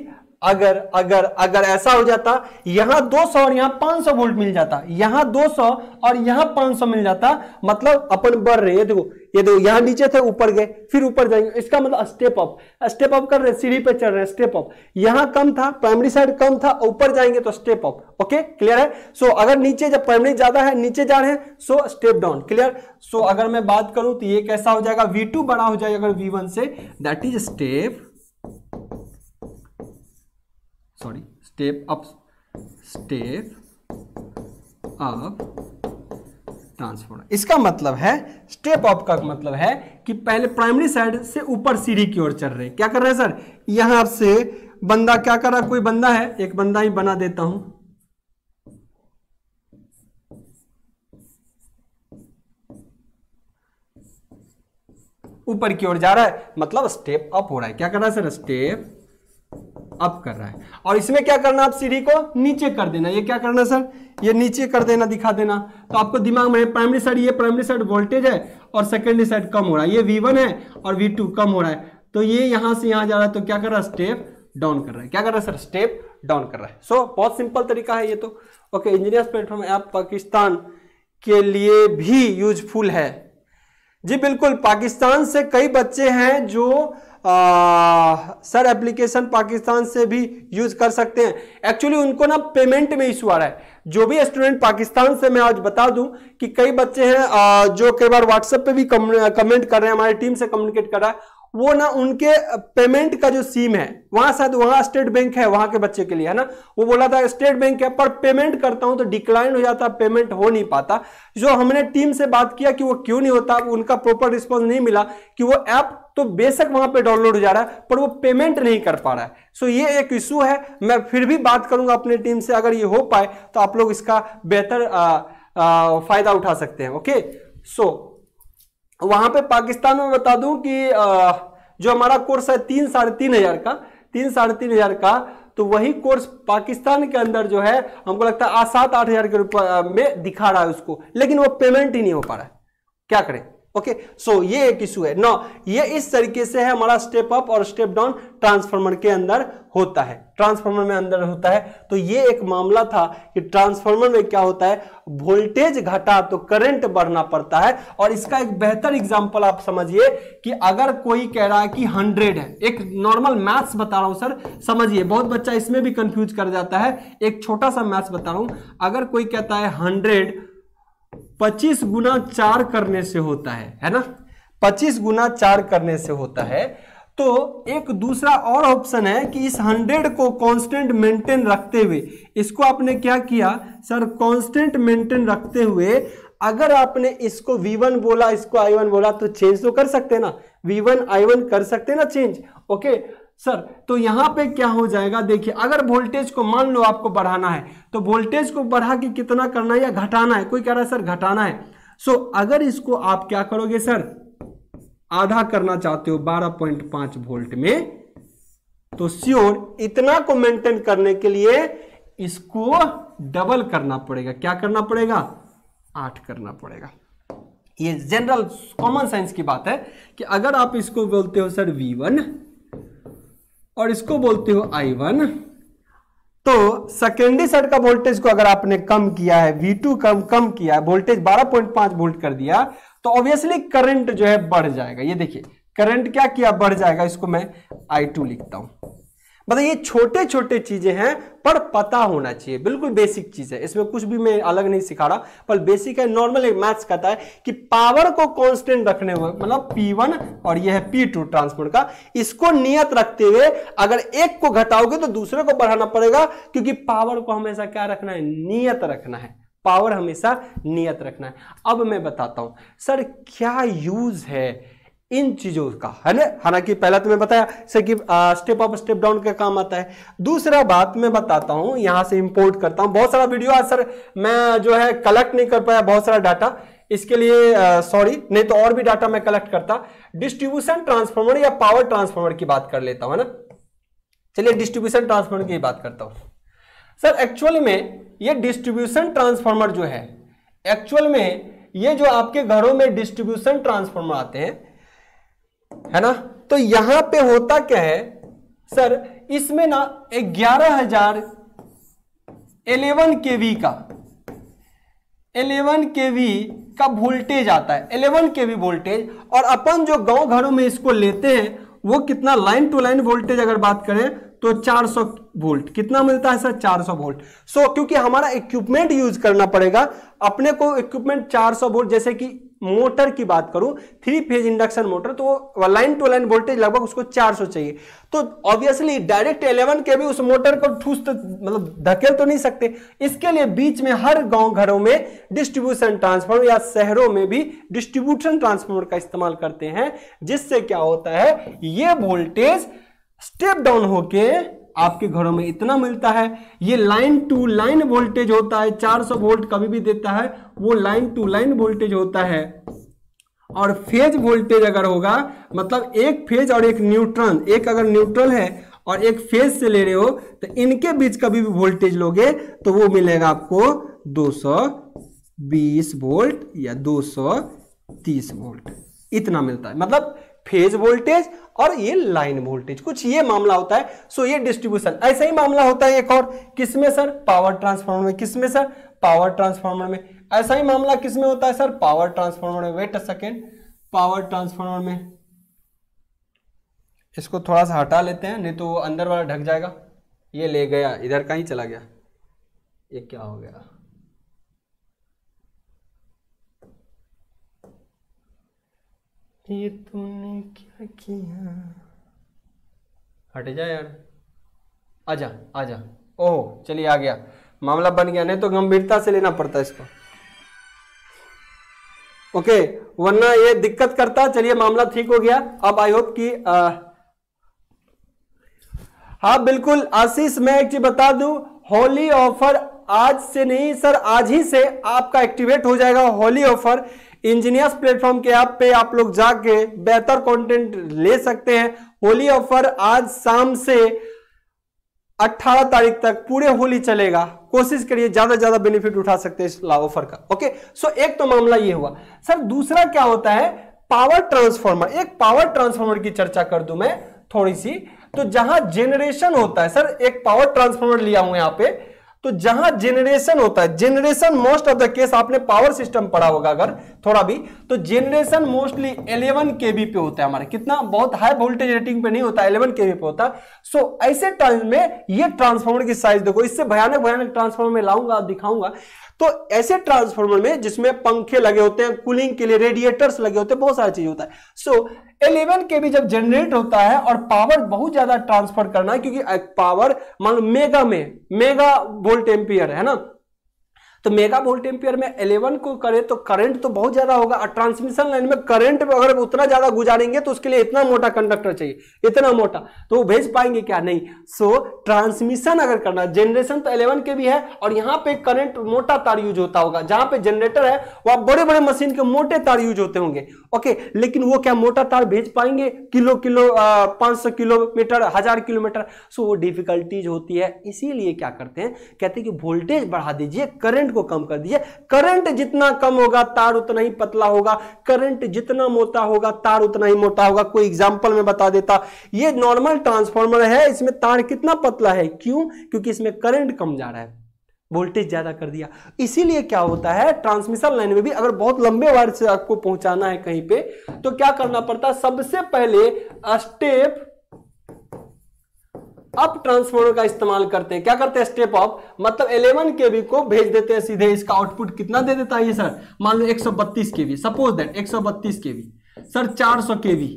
अगर अगर अगर ऐसा हो जाता यहां 200 और यहां 500 वोल्ट मिल जाता यहां 200 और यहां 500 मिल जाता मतलब अपन बढ़ रहे ये देखो ये देखो यहां नीचे थे ऊपर गए फिर ऊपर जाएंगे इसका मतलब स्टेप अप स्टेप अप कर रहे सीढ़ी पे चढ़ रहे स्टेप अप यहां कम था प्राइमरी साइड कम था ऊपर जाएंगे तो स्टेप अप ओके क्लियर है सो so, अगर नीचे जब प्राइमरी ज्यादा है नीचे जा रहे हैं so step down clear so अगर मैं बात करूं तो ये कैसा हो जाएगा वी बड़ा हो जाएगा अगर वी से that is step sorry step up step up transformer इसका मतलब है स्टेप अप का मतलब है कि पहले प्राइमरी साइड से ऊपर सीढ़ी की ओर चढ़ रहे हैं क्या कर रहे हैं सर यहां से बंदा क्या कर रहा कोई बंदा है एक बंदा ही बना देता हूं ऊपर की ओर जा रहा है मतलब स्टेप अप हो रहा है क्या कर रहा है सर स्टेप अप कर रहा है और इसमें क्या करना आप सीढ़ी को नीचे कर देना ये क्या करना सर ये नीचे कर देना दिखा देना तो आपको दिमाग में प्राइमरी साइड ये प्राइमरी साइड वोल्टेज है और सेकेंडरी साइड कम हो रहा है ये वी है और वी कम हो रहा है तो ये यहां से यहां जा रहा है तो क्या कर रहा है स्टेप डाउन कर रहा है क्या कर रहा है सर स्टेप डाउन कर रहा है सो so, बहुत सिंपल तरीका है ये तो okay engineers platform app Pakistan के लिए भी यूजफुल है जी बिल्कुल पाकिस्तान से कई बच्चे हैं जो सर एप्लीकेशन पाकिस्तान से भी यूज कर सकते हैं एक्चुअली उनको ना पेमेंट में इशू आ रहा है जो भी स्टूडेंट पाकिस्तान से मैं आज बता दूं कि कई बच्चे हैं जो कई बार व्हाट्सएप पे भी कमेंट कर रहे हैं हमारी टीम से कम्युनिकेट कर रहा है वो ना उनके पेमेंट का जो सीम है वहां शायद वहां स्टेट बैंक है वहां के बच्चे के लिए है ना वो बोला था स्टेट बैंक है पर पेमेंट करता हूं तो डिक्लाइन हो जाता पेमेंट हो नहीं पाता जो हमने टीम से बात किया कि वो क्यों नहीं होता उनका प्रॉपर रिस्पॉन्स नहीं मिला कि वो ऐप तो बेशक वहां पे डाउनलोड हो जा रहा है पर वो पेमेंट नहीं कर पा रहा है सो ये एक इशू है मैं फिर भी बात करूंगा अपने टीम से अगर ये हो पाए तो आप लोग इसका बेहतर फायदा उठा सकते हैं ओके सो वहां पे पाकिस्तान में बता दूं कि आ, जो हमारा कोर्स है तीन साढ़े तीन हजार का तीन साढ़े तीन हजार का तो वही कोर्स पाकिस्तान के अंदर जो है हमको लगता है सात आठ हजार के रुपये में दिखा रहा है उसको लेकिन वो पेमेंट ही नहीं हो पा रहा है क्या करें ओके सो ये एक इशू है नो ये इस तरीके से है हमारा स्टेप अप और स्टेप डाउन ट्रांसफार्मर के अंदर होता है ट्रांसफार्मर में अंदर होता है तो ये एक मामला था कि ट्रांसफार्मर में क्या होता है वोल्टेज घटा तो करंट बढ़ना पड़ता है और इसका एक बेहतर एग्जांपल आप समझिए कि अगर कोई कह रहा है कि 100 है एक नॉर्मल मैथ्स बता रहा हूं सर समझिए बहुत बच्चा इसमें भी कंफ्यूज कर जाता है एक छोटा सा मैथ्स बता रहा हूं अगर कोई कहता है हंड्रेड पच्चीस गुना चार करने से होता है है ना पच्चीस गुना चार करने से होता है तो एक दूसरा और ऑप्शन है कि इस हंड्रेड को कांस्टेंट मेंटेन रखते हुए इसको आपने क्या किया सर कांस्टेंट मेंटेन रखते हुए अगर आपने इसको V1 बोला इसको I1 बोला तो चेंज तो कर सकते ना V1 I1 कर सकते ना चेंज ओके सर तो यहां पे क्या हो जाएगा देखिए अगर वोल्टेज को मान लो आपको बढ़ाना है तो वोल्टेज को बढ़ा के कितना करना है या घटाना है कोई कह रहा है सर घटाना है सो so, अगर इसको आप क्या करोगे सर आधा करना चाहते हो 12.5 वोल्ट में तो श्योर इतना को मेंटेन करने के लिए इसको डबल करना पड़ेगा क्या करना पड़ेगा आठ करना पड़ेगा ये जनरल कॉमन साइंस की बात है कि अगर आप इसको बोलते हो सर वी वन और इसको बोलते हो आई वन तो सेकेंडरी साइड का वोल्टेज को अगर आपने कम किया है वी टू कम कम किया है वोल्टेज 12.5 वोल्ट कर दिया तो ऑब्वियसली करंट जो है बढ़ जाएगा ये देखिए करंट क्या किया बढ़ जाएगा इसको मैं आई टू लिखता हूं मतलब ये छोटे छोटे चीजें हैं पर पता होना चाहिए बिल्कुल बेसिक चीज है इसमें कुछ भी मैं अलग नहीं सिखा रहा पर बेसिक है नॉर्मल एक मैथ्स कहता है कि पावर को कांस्टेंट रखने मतलब P1 और यह है P2 ट्रांसपोर्ट का इसको नियत रखते हुए अगर एक को घटाओगे तो दूसरे को बढ़ाना पड़ेगा क्योंकि पावर को हमेशा क्या रखना है नियत रखना है पावर हमेशा नियत रखना है अब मैं बताता हूं सर क्या यूज है इन चीजों का है ना हालांकि पहला तो मैं बताया से कि स्टेप अप स्टेप डाउन का काम आता है दूसरा बात मैं बताता हूं यहां से इंपोर्ट करता हूं बहुत सारा वीडियो आज सर मैं जो है कलेक्ट नहीं कर पाया बहुत सारा डाटा इसके लिए सॉरी नहीं तो और भी डाटा मैं कलेक्ट करता डिस्ट्रीब्यूशन ट्रांसफॉर्मर या पावर ट्रांसफॉर्मर की बात कर लेता हूं है ना चलिए डिस्ट्रीब्यूशन ट्रांसफॉर्मर की बात करता हूं सर एक्चुअल में ये डिस्ट्रीब्यूशन ट्रांसफॉर्मर जो है एक्चुअल में ये जो आपके घरों में डिस्ट्रीब्यूशन ट्रांसफॉर्मर आते हैं है ना तो यहां पे होता क्या है सर इसमें ना ग्यारह हजार एलेवन के वी का एलेवन के वी का वोल्टेज आता है एलेवन के वी वोल्टेज और अपन जो गांव घरों में इसको लेते हैं वो कितना लाइन टू लाइन वोल्टेज अगर बात करें तो 400 वोल्ट कितना मिलता है सर 400 वोल्ट सो so, क्योंकि हमारा इक्विपमेंट यूज करना पड़ेगा अपने को इक्विपमेंट 400 वोल्ट जैसे कि मोटर की बात करूं थ्री फेज इंडक्शन मोटर तो लाइन टू लाइन वोल्टेज लगभग उसको 400 चाहिए तो ऑब्वियसली डायरेक्ट 11 के भी उस मोटर को ठूस तो मतलब धकेल तो नहीं सकते इसके लिए बीच में हर गांव घरों में डिस्ट्रीब्यूशन ट्रांसफार्मर या शहरों में भी डिस्ट्रीब्यूशन ट्रांसफार्मर का इस्तेमाल करते हैं जिससे क्या होता है ये वोल्टेज स्टेप डाउन होके आपके घरों में इतना मिलता है ये लाइन टू लाइन वोल्टेज होता है 400 वोल्ट कभी भी देता है वो लाइन टू लाइन वोल्टेज होता है और फेज वोल्टेज अगर होगा मतलब एक फेज और एक न्यूट्रन एक अगर न्यूट्रल है और एक फेज से ले रहे हो तो इनके बीच कभी भी वोल्टेज लोगे तो वो मिलेगा आपको 220 वोल्ट या 230 वोल्ट इतना मिलता है मतलब फेज वोल्टेज और ये लाइन वोल्टेज कुछ ये मामला होता है सो ये डिस्ट्रीब्यूशन ऐसा ही मामला होता है एक और किसमें सर पावर ट्रांसफार्मर में किसमें सर पावर ट्रांसफार्मर में ऐसा ही मामला किस में होता है सर पावर ट्रांसफार्मर में wait a second power transformer में इसको थोड़ा सा हटा लेते हैं नहीं तो अंदर वाला ढक जाएगा ये ले गया इधर का ही चला गया ये क्या हो गया ये तूने क्या किया हट जा यार आजा आजा ओह चलिए आ गया मामला बन गया नहीं तो गंभीरता से लेना पड़ता है इसको ओके वरना ये दिक्कत करता चलिए मामला ठीक हो गया अब आई होप कि हाँ बिल्कुल आशीष मैं एक चीज बता दू होली ऑफर आज से नहीं सर आज ही से आपका एक्टिवेट हो जाएगा होली ऑफर इंजीनियर्स प्लेटफॉर्म के ऐप पे आप लोग जाके बेहतर कंटेंट ले सकते हैं होली ऑफर आज शाम से 18 तारीख तक पूरे होली चलेगा कोशिश करिए ज्यादा ज्यादा बेनिफिट उठा सकते हैं इस ऑफर का ओके सो एक तो मामला ये हुआ सर दूसरा क्या होता है पावर ट्रांसफॉर्मर एक पावर ट्रांसफॉर्मर की चर्चा कर दू मैं थोड़ी सी तो जहां जेनरेशन होता है सर एक पावर ट्रांसफॉर्मर लिया हूं यहां पर तो जहां जेनरेशन होता है generation most of the case आपने पावर सिस्टम पढ़ा होगा अगर थोड़ा भी तो जेनरेशन मोस्टली 11 बी पे होता है हमारे कितना बहुत हाई वोल्टेज रेटिंग पे नहीं होता 11 केवी पे होता है सो ऐसे टाइम में ये ट्रांसफार्मर की साइज देखो इससे भयानक भयानक ट्रांसफार्मर में लाऊंगा दिखाऊंगा तो ऐसे ट्रांसफार्मर में जिसमें पंखे लगे होते हैं कूलिंग के लिए रेडिएटर्स लगे होते हैं बहुत सारी चीज होता है सो इलेवन के भी जब जनरेट होता है और पावर बहुत ज्यादा ट्रांसफर करना है क्योंकि पावर मान लो मेगा में मेगा वोल्ट एम्पियर है ना तो मेगा वोल्ट एम्पियर में 11 को करें तो करंट तो बहुत ज़्यादा होगा और ट्रांसमिशन लाइन में करंट अगर उतना ज़्यादा गुजारेंगे तो उसके लिए इतना मोटा कंडक्टर चाहिए इतना मोटा तो वो भेज पाएंगे क्या नहीं सो so, ट्रांसमिशन अगर करना जनरेशन तो इलेवन के भी है और यहाँ पे करंट मोटा तार यूज होता होगा जहां पे जनरेटर है वहां बड़े बड़े मशीन के मोटे तार यूज होते होंगे ओके लेकिन वो क्या मोटा तार भेज पाएंगे किलो किलो पांच सौ किलोमीटर हजार किलोमीटर सो वो डिफिकल्टीज होती है इसीलिए क्या करते हैं कहते हैं कि वोल्टेज बढ़ा दीजिए करंट करंट को कम कर दिए करंट जितना कम होगा तार उतना ही पतला होगा करंट जितना मोटा होगा तार उतना ही मोटा होगा कोई एग्जाम्पल में बता देता ये नॉर्मल ट्रांसफॉर्मर है इसमें तार कितना पतला है क्यों क्योंकि इसमें करंट कम जा रहा है वोल्टेज ज्यादा कर दिया इसीलिए क्या होता है ट्रांसमिशन लाइन में भी अगर बहुत लंबे वायर से आपको पहुंचाना है कहीं पे तो क्या करना पड़ता है सबसे पहले स्टेप अप ट्रांसफॉर्मर का इस्तेमाल करते हैं क्या करते हैं स्टेप अप मतलब 11 केवी को भेज देते हैं सीधे इसका आउटपुट कितना दे देता है ये सर मान लो 132 KV suppose that 132 KV sir 400 KV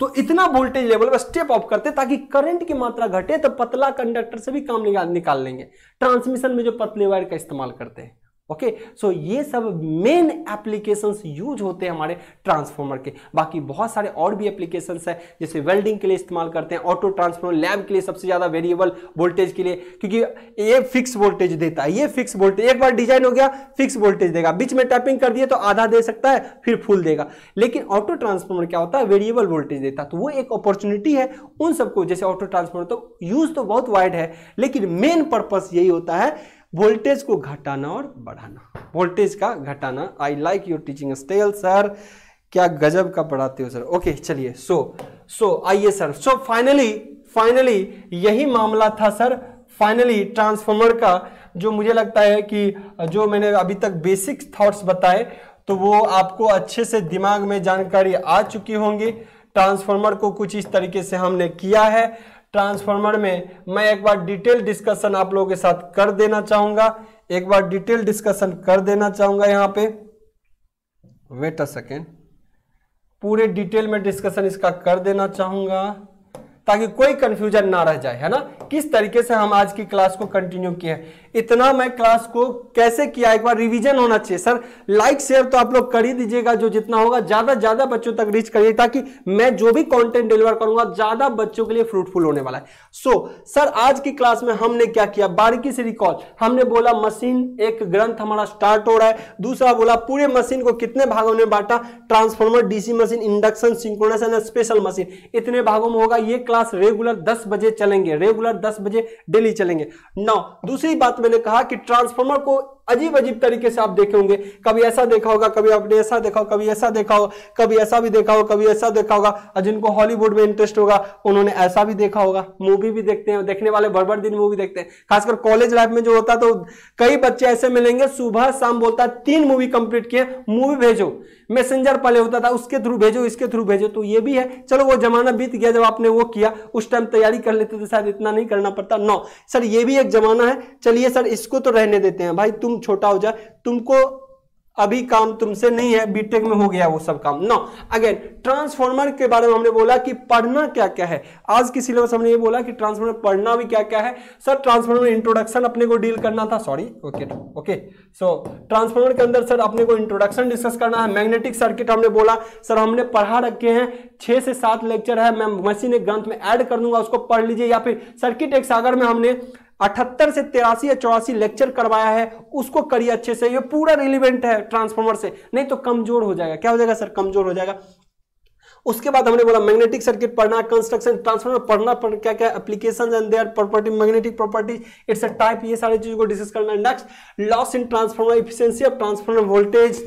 तो इतना वोल्टेज लेवल पर स्टेप ऑफ करते ताकि करंट की मात्रा घटे तो पतला कंडक्टर से भी काम निकाल लेंगे ट्रांसमिशन में जो पतले वायर का इस्तेमाल करते हैं ओके सो ये सब मेन एप्लीकेशंस यूज होते हैं हमारे ट्रांसफॉर्मर के बाकी बहुत सारे और भी एप्लीकेशंस है जैसे वेल्डिंग के लिए इस्तेमाल करते हैं ऑटो ट्रांसफॉर्मर लैब के लिए सबसे ज़्यादा वेरिएबल वोल्टेज के लिए क्योंकि ये फिक्स वोल्टेज देता है ये फिक्स वोल्टेज एक बार डिजाइन हो गया फिक्स वोल्टेज देगा बीच में टैपिंग कर दिए तो आधा दे सकता है फिर फुल देगा लेकिन ऑटो ट्रांसफॉर्मर क्या होता है वेरिएबल वोल्टेज देता है तो वो एक अपॉर्चुनिटी है उन सबको जैसे ऑटो ट्रांसफॉर्मर तो यूज तो बहुत वाइड है लेकिन मेन पर्पज यही होता है वोल्टेज को घटाना और बढ़ाना वोल्टेज का घटाना I like your teaching style sir क्या गजब का पढ़ाते हो सर ओके चलिए सो सो आइए सर सो फाइनली फाइनली यही मामला था सर फाइनली ट्रांसफॉर्मर का जो मुझे लगता है कि जो मैंने अभी तक बेसिक थॉट्स बताए तो वो आपको अच्छे से दिमाग में जानकारी आ चुकी होंगी ट्रांसफॉर्मर को कुछ इस तरीके से हमने किया है ट्रांसफार्मर में मैं एक बार डिटेल डिस्कशन आप लोगों के साथ कर देना चाहूंगा एक बार डिटेल डिस्कशन कर देना चाहूंगा यहाँ पे वेट अ सेकेंड पूरे डिटेल में डिस्कशन इसका कर देना चाहूंगा ताकि कोई कंफ्यूजन ना रह जाए है ना किस तरीके से हम आज की क्लास को कंटिन्यू किए इतना मैं क्लास को कैसे किया एक बार रिवीजन होना चाहिए सर लाइक शेयर तो आप लोग कर ही दीजिएगा जो जितना होगा ज्यादा ज्यादा बच्चों तक रीच करिए ताकि मैं जो भी कंटेंट डिलीवर करूंगा ज्यादा बच्चों के लिए फ्रूटफुल होने वाला है सो so, सर आज की क्लास में हमने क्या किया बारीकी से रिकॉल हमने बोला मशीन एक ग्रंथ हमारा स्टार्ट हो रहा है दूसरा बोला पूरे मशीन को कितने भागों में बांटा transformer DC machine induction synchronous and special machine इतने भागों में होगा ये क्लास रेगुलर 10 बजे चलेंगे रेगुलर 10 बजे डेली चलेंगे नौ दूसरी बात मैंने कहा कि ट्रांसफॉर्मर को अजीब अजीब तरीके से आप देखे होंगे कभी ऐसा देखा होगा कभी आपने ऐसा देखा हो कभी ऐसा देखा हो कभी ऐसा भी देखा हो कभी ऐसा देखा होगा और जिनको हॉलीवुड में इंटरेस्ट होगा उन्होंने ऐसा भी देखा होगा मूवी भी देखते हैं देखने वाले भर दिन मूवी देखते हैं खासकर कॉलेज लाइफ में जो होता है तो कई बच्चे ऐसे मिलेंगे सुबह शाम बोलता है तीन मूवी कंप्लीट किए मूवी भेजो मैसेंजर पहले होता था उसके थ्रू भेजो इसके थ्रू भेजो तो ये भी है चलो वो जमाना बीत गया जब आपने वो किया उस टाइम तैयारी कर लेते थे शायद इतना नहीं करना पड़ता नौ सर ये भी एक जमाना है चलिए सर इसको तो रहने देते हैं भाई तुम तुम छोटा हो जाए तुमको अभी काम तुमसे नहीं है बीटेक में हो गया वो सब काम नो अगेन ट्रांसफॉर्मर के बारे में हमने बोला कि पढ़ना क्या क्या है आज की सिलेबस हमने ये बोला कि ट्रांसफॉर्मर पढ़ना भी क्या क्या है सर ट्रांसफॉर्मर इंट्रोडक्शन अपने को डील करना था sorry okay okay so transformer के अंदर सर अपने को इंट्रोडक्शन डिस्कस करना है मैग्नेटिक सर्किट हमने बोला सर हमने पढ़ा रखे हैं छह से सात लेक्चर है मैं मशीन एक ग्रंथ में एड कर दूंगा उसको पढ़ लीजिए या फिर सर्किट एक सागर में हमने अठहत्तर से तिरासी या चौरासी लेक्चर करवाया है उसको करिए अच्छे से ये पूरा रिलीवेंट है ट्रांसफॉर्मर से नहीं तो कमजोर हो जाएगा क्या हो जाएगा सर कमजोर हो जाएगा उसके बाद हमने बोला मैग्नेटिक सर्किट पढ़ना कंस्ट्रक्शन ट्रांसफॉर्मर पढ़ना पढ़ क्या क्या application and their property magnetic property it's a type ये सारी चीजों को डिस्कस करना next loss in transformer efficiency of transformer voltage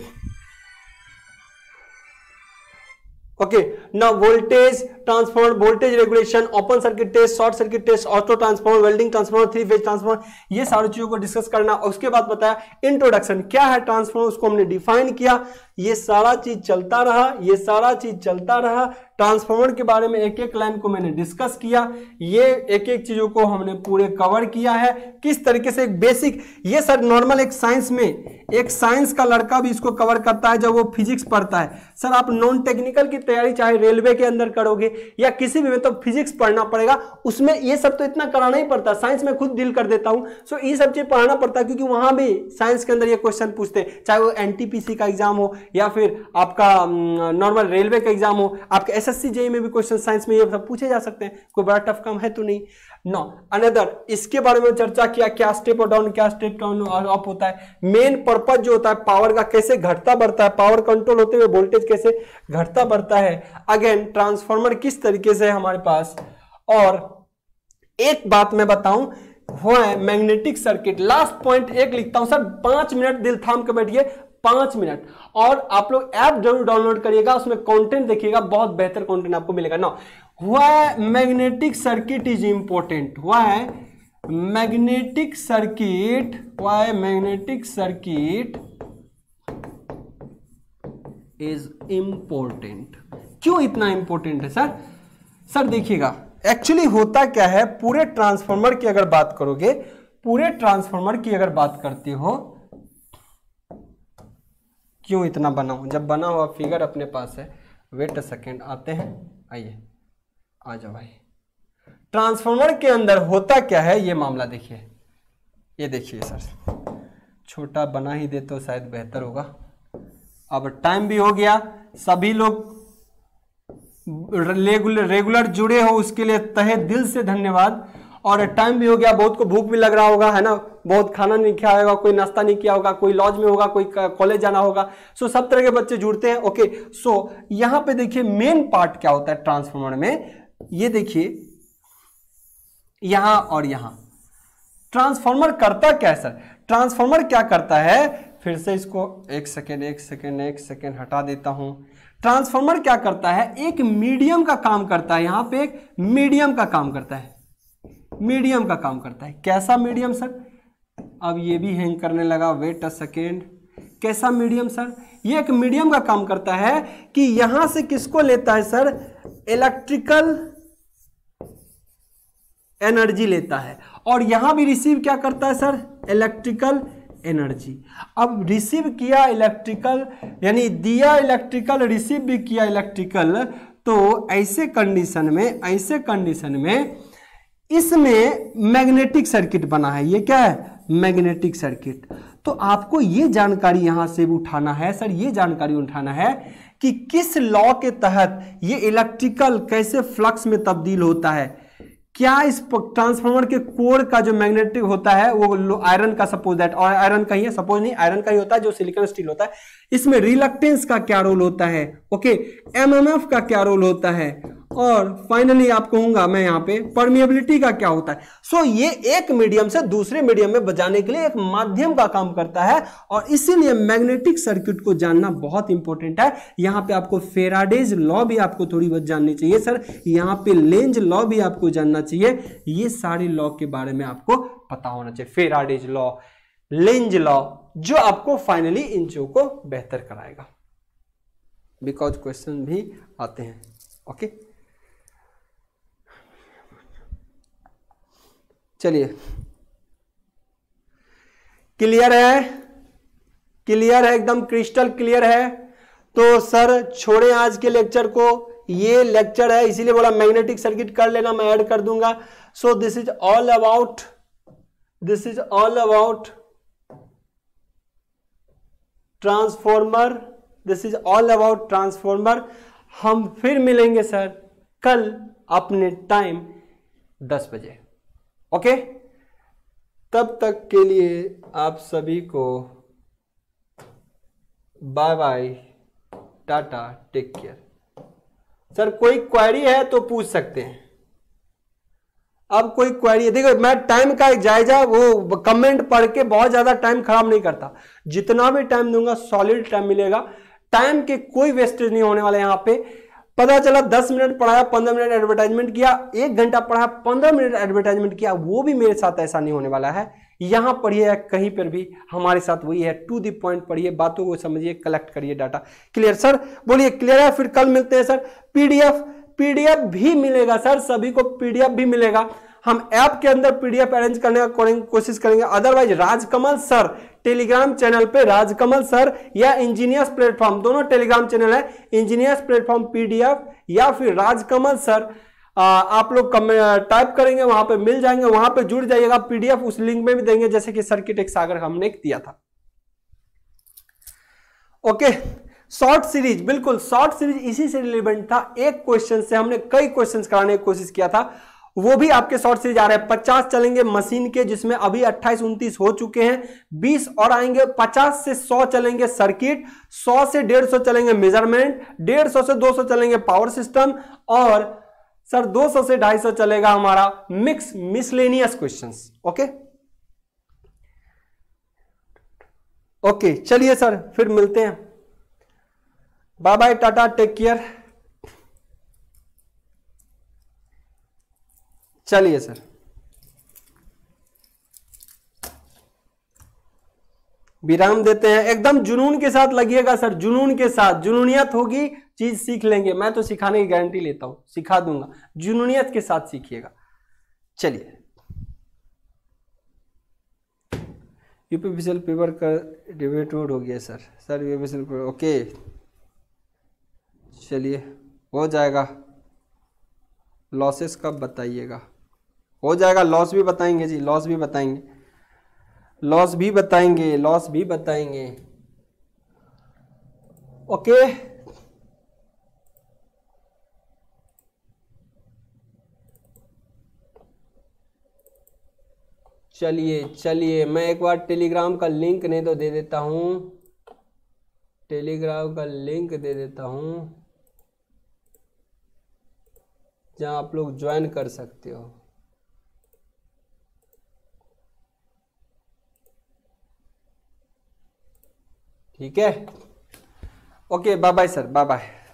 okay now voltage transformer voltage regulation open circuit test short circuit test auto transformer welding transformer three phase transformer ये सारी चीजों को discuss करना उसके बाद बताया इंट्रोडक्शन क्या है ट्रांसफॉर्मर उसको हमने डिफाइन किया ये सारा चीज चलता रहा ये सारा चीज चलता रहा ट्रांसफॉर्मर के बारे में एक एक लाइन को मैंने डिस्कस किया ये एक एक चीजों को हमने पूरे कवर किया है किस तरीके से एक बेसिक ये सर नॉर्मल एक साइंस में एक साइंस का लड़का भी इसको कवर करता है जब वो फिजिक्स पढ़ता है सर आप नॉन टेक्निकल की तैयारी चाहे रेलवे के अंदर करोगे या किसी भी में तो फिजिक्स पढ़ना पड़ेगा उसमें ये सब तो इतना कराना ही पड़ता है साइंस में खुद डील कर देता हूँ सो ये सब चीज पढ़ाना पड़ता है क्योंकि वहां भी साइंस के अंदर ये क्वेश्चन पूछते हैं चाहे वो एन का एग्जाम हो या फिर आपका नॉर्मल रेलवे का एग्जाम हो आपके एस एस e e में भी क्वेश्चन साइंस में ये सब पूछे जा सकते हैं कोई बड़ा टफ काम है तो नहीं नो अनदर इसके बारे में चर्चा किया क्या स्टेप और डाउन क्या स्टेप डाउन अप होता है मेन पर्पज जो होता है पावर का कैसे घटता बढ़ता है पावर कंट्रोल होते हुए वोल्टेज कैसे घटता बढ़ता है अगेन ट्रांसफॉर्मर किस तरीके से है हमारे पास और एक बात मैं बताऊं वो है मैग्नेटिक सर्किट लास्ट पॉइंट एक लिखता हूं सर पांच मिनट दिल थाम के बैठिए पांच मिनट और आप लोग ऐप जरूर डाउनलोड करिएगा उसमें कंटेंट देखिएगा बहुत बेहतर कंटेंट आपको मिलेगा ना why magnetic circuit is important why magnetic circuit why magnetic circuit is important क्यों इतना इंपॉर्टेंट है सर सर देखिएगा एक्चुअली होता क्या है पूरे ट्रांसफार्मर की अगर बात करोगे पूरे ट्रांसफार्मर की अगर बात करते हो क्यों इतना बना हो जब बना हुआ फिगर अपने पास है वेट अ सेकेंड आते हैं आइए आ जाओ भाई ट्रांसफॉर्मर के अंदर होता क्या है ये मामला देखिए ये देखिए सर छोटा बना ही दे तो शायद बेहतर होगा अब टाइम भी हो गया सभी लोग रेगुलर रेगुलर जुड़े हो उसके लिए तहे दिल से धन्यवाद और टाइम भी हो गया बहुत को भूख भी लग रहा होगा है ना बहुत खाना नहीं खाया होगा कोई नाश्ता नहीं किया होगा कोई लॉज में होगा कोई कॉलेज जाना होगा सो सब तरह के बच्चे जुड़ते हैं ओके सो यहां पे देखिए मेन पार्ट क्या होता है ट्रांसफॉर्मर में ये देखिए यहां और यहां ट्रांसफॉर्मर करता क्या है सर ट्रांसफॉर्मर क्या करता है फिर से इसको एक सेकेंड एक सेकेंड एक सेकेंड हटा देता हूं ट्रांसफॉर्मर क्या करता है एक मीडियम का काम करता है यहां पे एक मीडियम का काम करता है मीडियम का काम करता है कैसा मीडियम सर अब ये भी हैंग करने लगा वेट अ सेकेंड कैसा मीडियम सर ये एक मीडियम का काम करता है कि यहां से किसको लेता है सर इलेक्ट्रिकल एनर्जी लेता है और यहां भी रिसीव क्या करता है सर इलेक्ट्रिकल एनर्जी अब रिसीव किया इलेक्ट्रिकल यानी दिया इलेक्ट्रिकल रिसीव भी किया इलेक्ट्रिकल तो ऐसे कंडीशन में ऐसे कंडीशन में इसमें मैग्नेटिक सर्किट बना है ये क्या है मैग्नेटिक सर्किट तो आपको ये जानकारी यहां से उठाना है सर ये जानकारी उठाना है कि किस लॉ के तहत ये इलेक्ट्रिकल कैसे फ्लक्स में तब्दील होता है क्या इस ट्रांसफार्मर के कोर का जो मैग्नेटिक होता है वो आयरन का सपोज दैट और आयरन का ही है सपोज नहीं आयरन का ही होता है जो सिलिकॉन स्टील होता है इसमें रिलक्टेंस का क्या रोल होता है ओके एमएमएफ का क्या रोल होता है और फाइनली आप कहूंगा मैं यहाँ पे परमिएबिलिटी का क्या होता है सो so, ये एक मीडियम से दूसरे मीडियम में बजाने के लिए एक माध्यम का काम करता है और इसीलिए मैग्नेटिक सर्किट को जानना बहुत इंपॉर्टेंट है यहां पे आपको फेराडेज लॉ भी आपको थोड़ी बहुत जाननी चाहिए सर यहां पे लेंज लॉ भी आपको जानना चाहिए ये सारे लॉ के बारे में आपको पता होना चाहिए फेराडेज लॉ लेंज लॉ जो आपको फाइनली इन चीज़ों को बेहतर कराएगा बिकॉज क्वेश्चन भी आते हैं ओके चलिए क्लियर है क्लियर है एकदम क्रिस्टल क्लियर है तो सर छोड़े आज के लेक्चर को ये लेक्चर है इसीलिए बोला मैग्नेटिक सर्किट कर लेना मैं ऐड कर दूंगा so this is all about this is all about transformer this is all about transformer हम फिर मिलेंगे सर कल अपने टाइम 10 बजे ओके तब तक के लिए आप सभी को bye bye tata take care sir कोई क्वेरी है तो पूछ सकते हैं अब कोई क्वेरी देखो मैं टाइम का जायजा वो कमेंट पढ़ के बहुत ज़्यादा टाइम खराब नहीं करता जितना भी टाइम दूंगा सॉलिड टाइम मिलेगा टाइम के कोई वेस्टेज नहीं होने वाला यहाँ पे पता चला दस मिनट पढ़ाया पंद्रह मिनट एडवर्टाइजमेंट किया एक घंटा पढ़ाया पंद्रह मिनट एडवर्टाइजमेंट किया वो भी मेरे साथ ऐसा नहीं होने वाला है यहाँ पढ़िए कहीं पर भी हमारे साथ वही है टू दी पॉइंट पढ़िए बातों को समझिए कलेक्ट करिए डाटा क्लियर सर बोलिए क्लियर है फिर कल मिलते हैं सर पीडीएफ पीडीएफ भी मिलेगा सर सभी को पीडीएफ भी मिलेगा हम ऐप के अंदर पीडीएफ अरेंज करने का कोशिश करेंगे otherwise Rajkamal sir Telegram channel पे राजकमल सर या इंजीनियर्स प्लेटफॉर्म दोनों टेलीग्राम चैनल है इंजीनियर्स प्लेटफॉर्म पीडीएफ या फिर राजकमल सर आ, आप लोग टाइप करेंगे वहां पे मिल जाएंगे वहां पे जुड़ जाइएगा पीडीएफ उस लिंक में भी देंगे जैसे कि सर्किट एक सागर हमने दिया था ओके शॉर्ट सीरीज बिल्कुल शॉर्ट सीरीज इसी से रिलेवेंट था एक क्वेश्चन से हमने कई क्वेश्चन कराने की कोशिश किया था वो भी आपके शॉर्ट सीरीज आ रहे हैं पचास चलेंगे मशीन के जिसमें अभी अट्ठाईस उन्तीस हो चुके हैं बीस और आएंगे पचास से सौ चलेंगे सर्किट सौ से डेढ़ सौ चलेंगे मेजरमेंट डेढ़ सौ से दो सौ चलेंगे पावर सिस्टम और सर दो सौ से ढाई सौ चलेगा हमारा mix miscellaneous question okay okay चलिए सर फिर मिलते हैं bye bye tata take care चलिए सर विराम देते हैं एकदम जुनून के साथ लगिएगा सर जुनून के साथ जुनूनियत होगी चीज सीख लेंगे मैं तो सिखाने की गारंटी लेता हूं सिखा दूंगा जुनूनियत के साथ सीखिएगा चलिए यूपीपीसीएल पेपर का डिबेट हो गया सर सर यूपीपीसीएल ओके चलिए हो जाएगा लॉसेस कब बताइएगा हो जाएगा लॉस भी बताएंगे जी लॉस भी बताएंगे लॉस भी बताएंगे लॉस भी बताएंगे ओके चलिए चलिए मैं एक बार टेलीग्राम का लिंक नहीं तो दे देता हूँ टेलीग्राम का लिंक दे देता हूँ जहां आप लोग ज्वाइन कर सकते हो ठीक है okay bye bye sir bye bye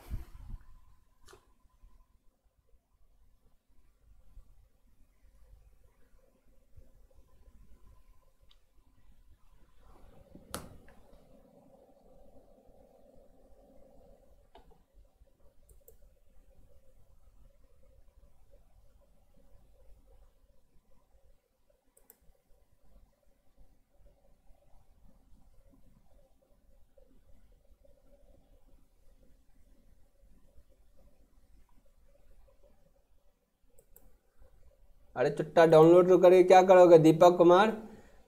अरे चुट्टा डाउनलोड तो करके क्या करोगे दीपक कुमार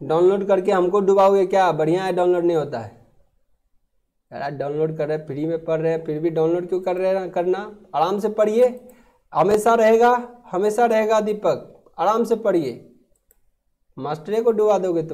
डाउनलोड करके हमको डुबाओगे क्या बढ़िया है डाउनलोड नहीं होता है अरे डाउनलोड कर रहे हैं फ्री में पढ़ रहे हैं फिर भी डाउनलोड क्यों कर रहे हैं करना आराम से पढ़िए हमेशा रहेगा हमेशा रहेगा दीपक आराम से पढ़िए मास्टरे को डुबा दोगे तुम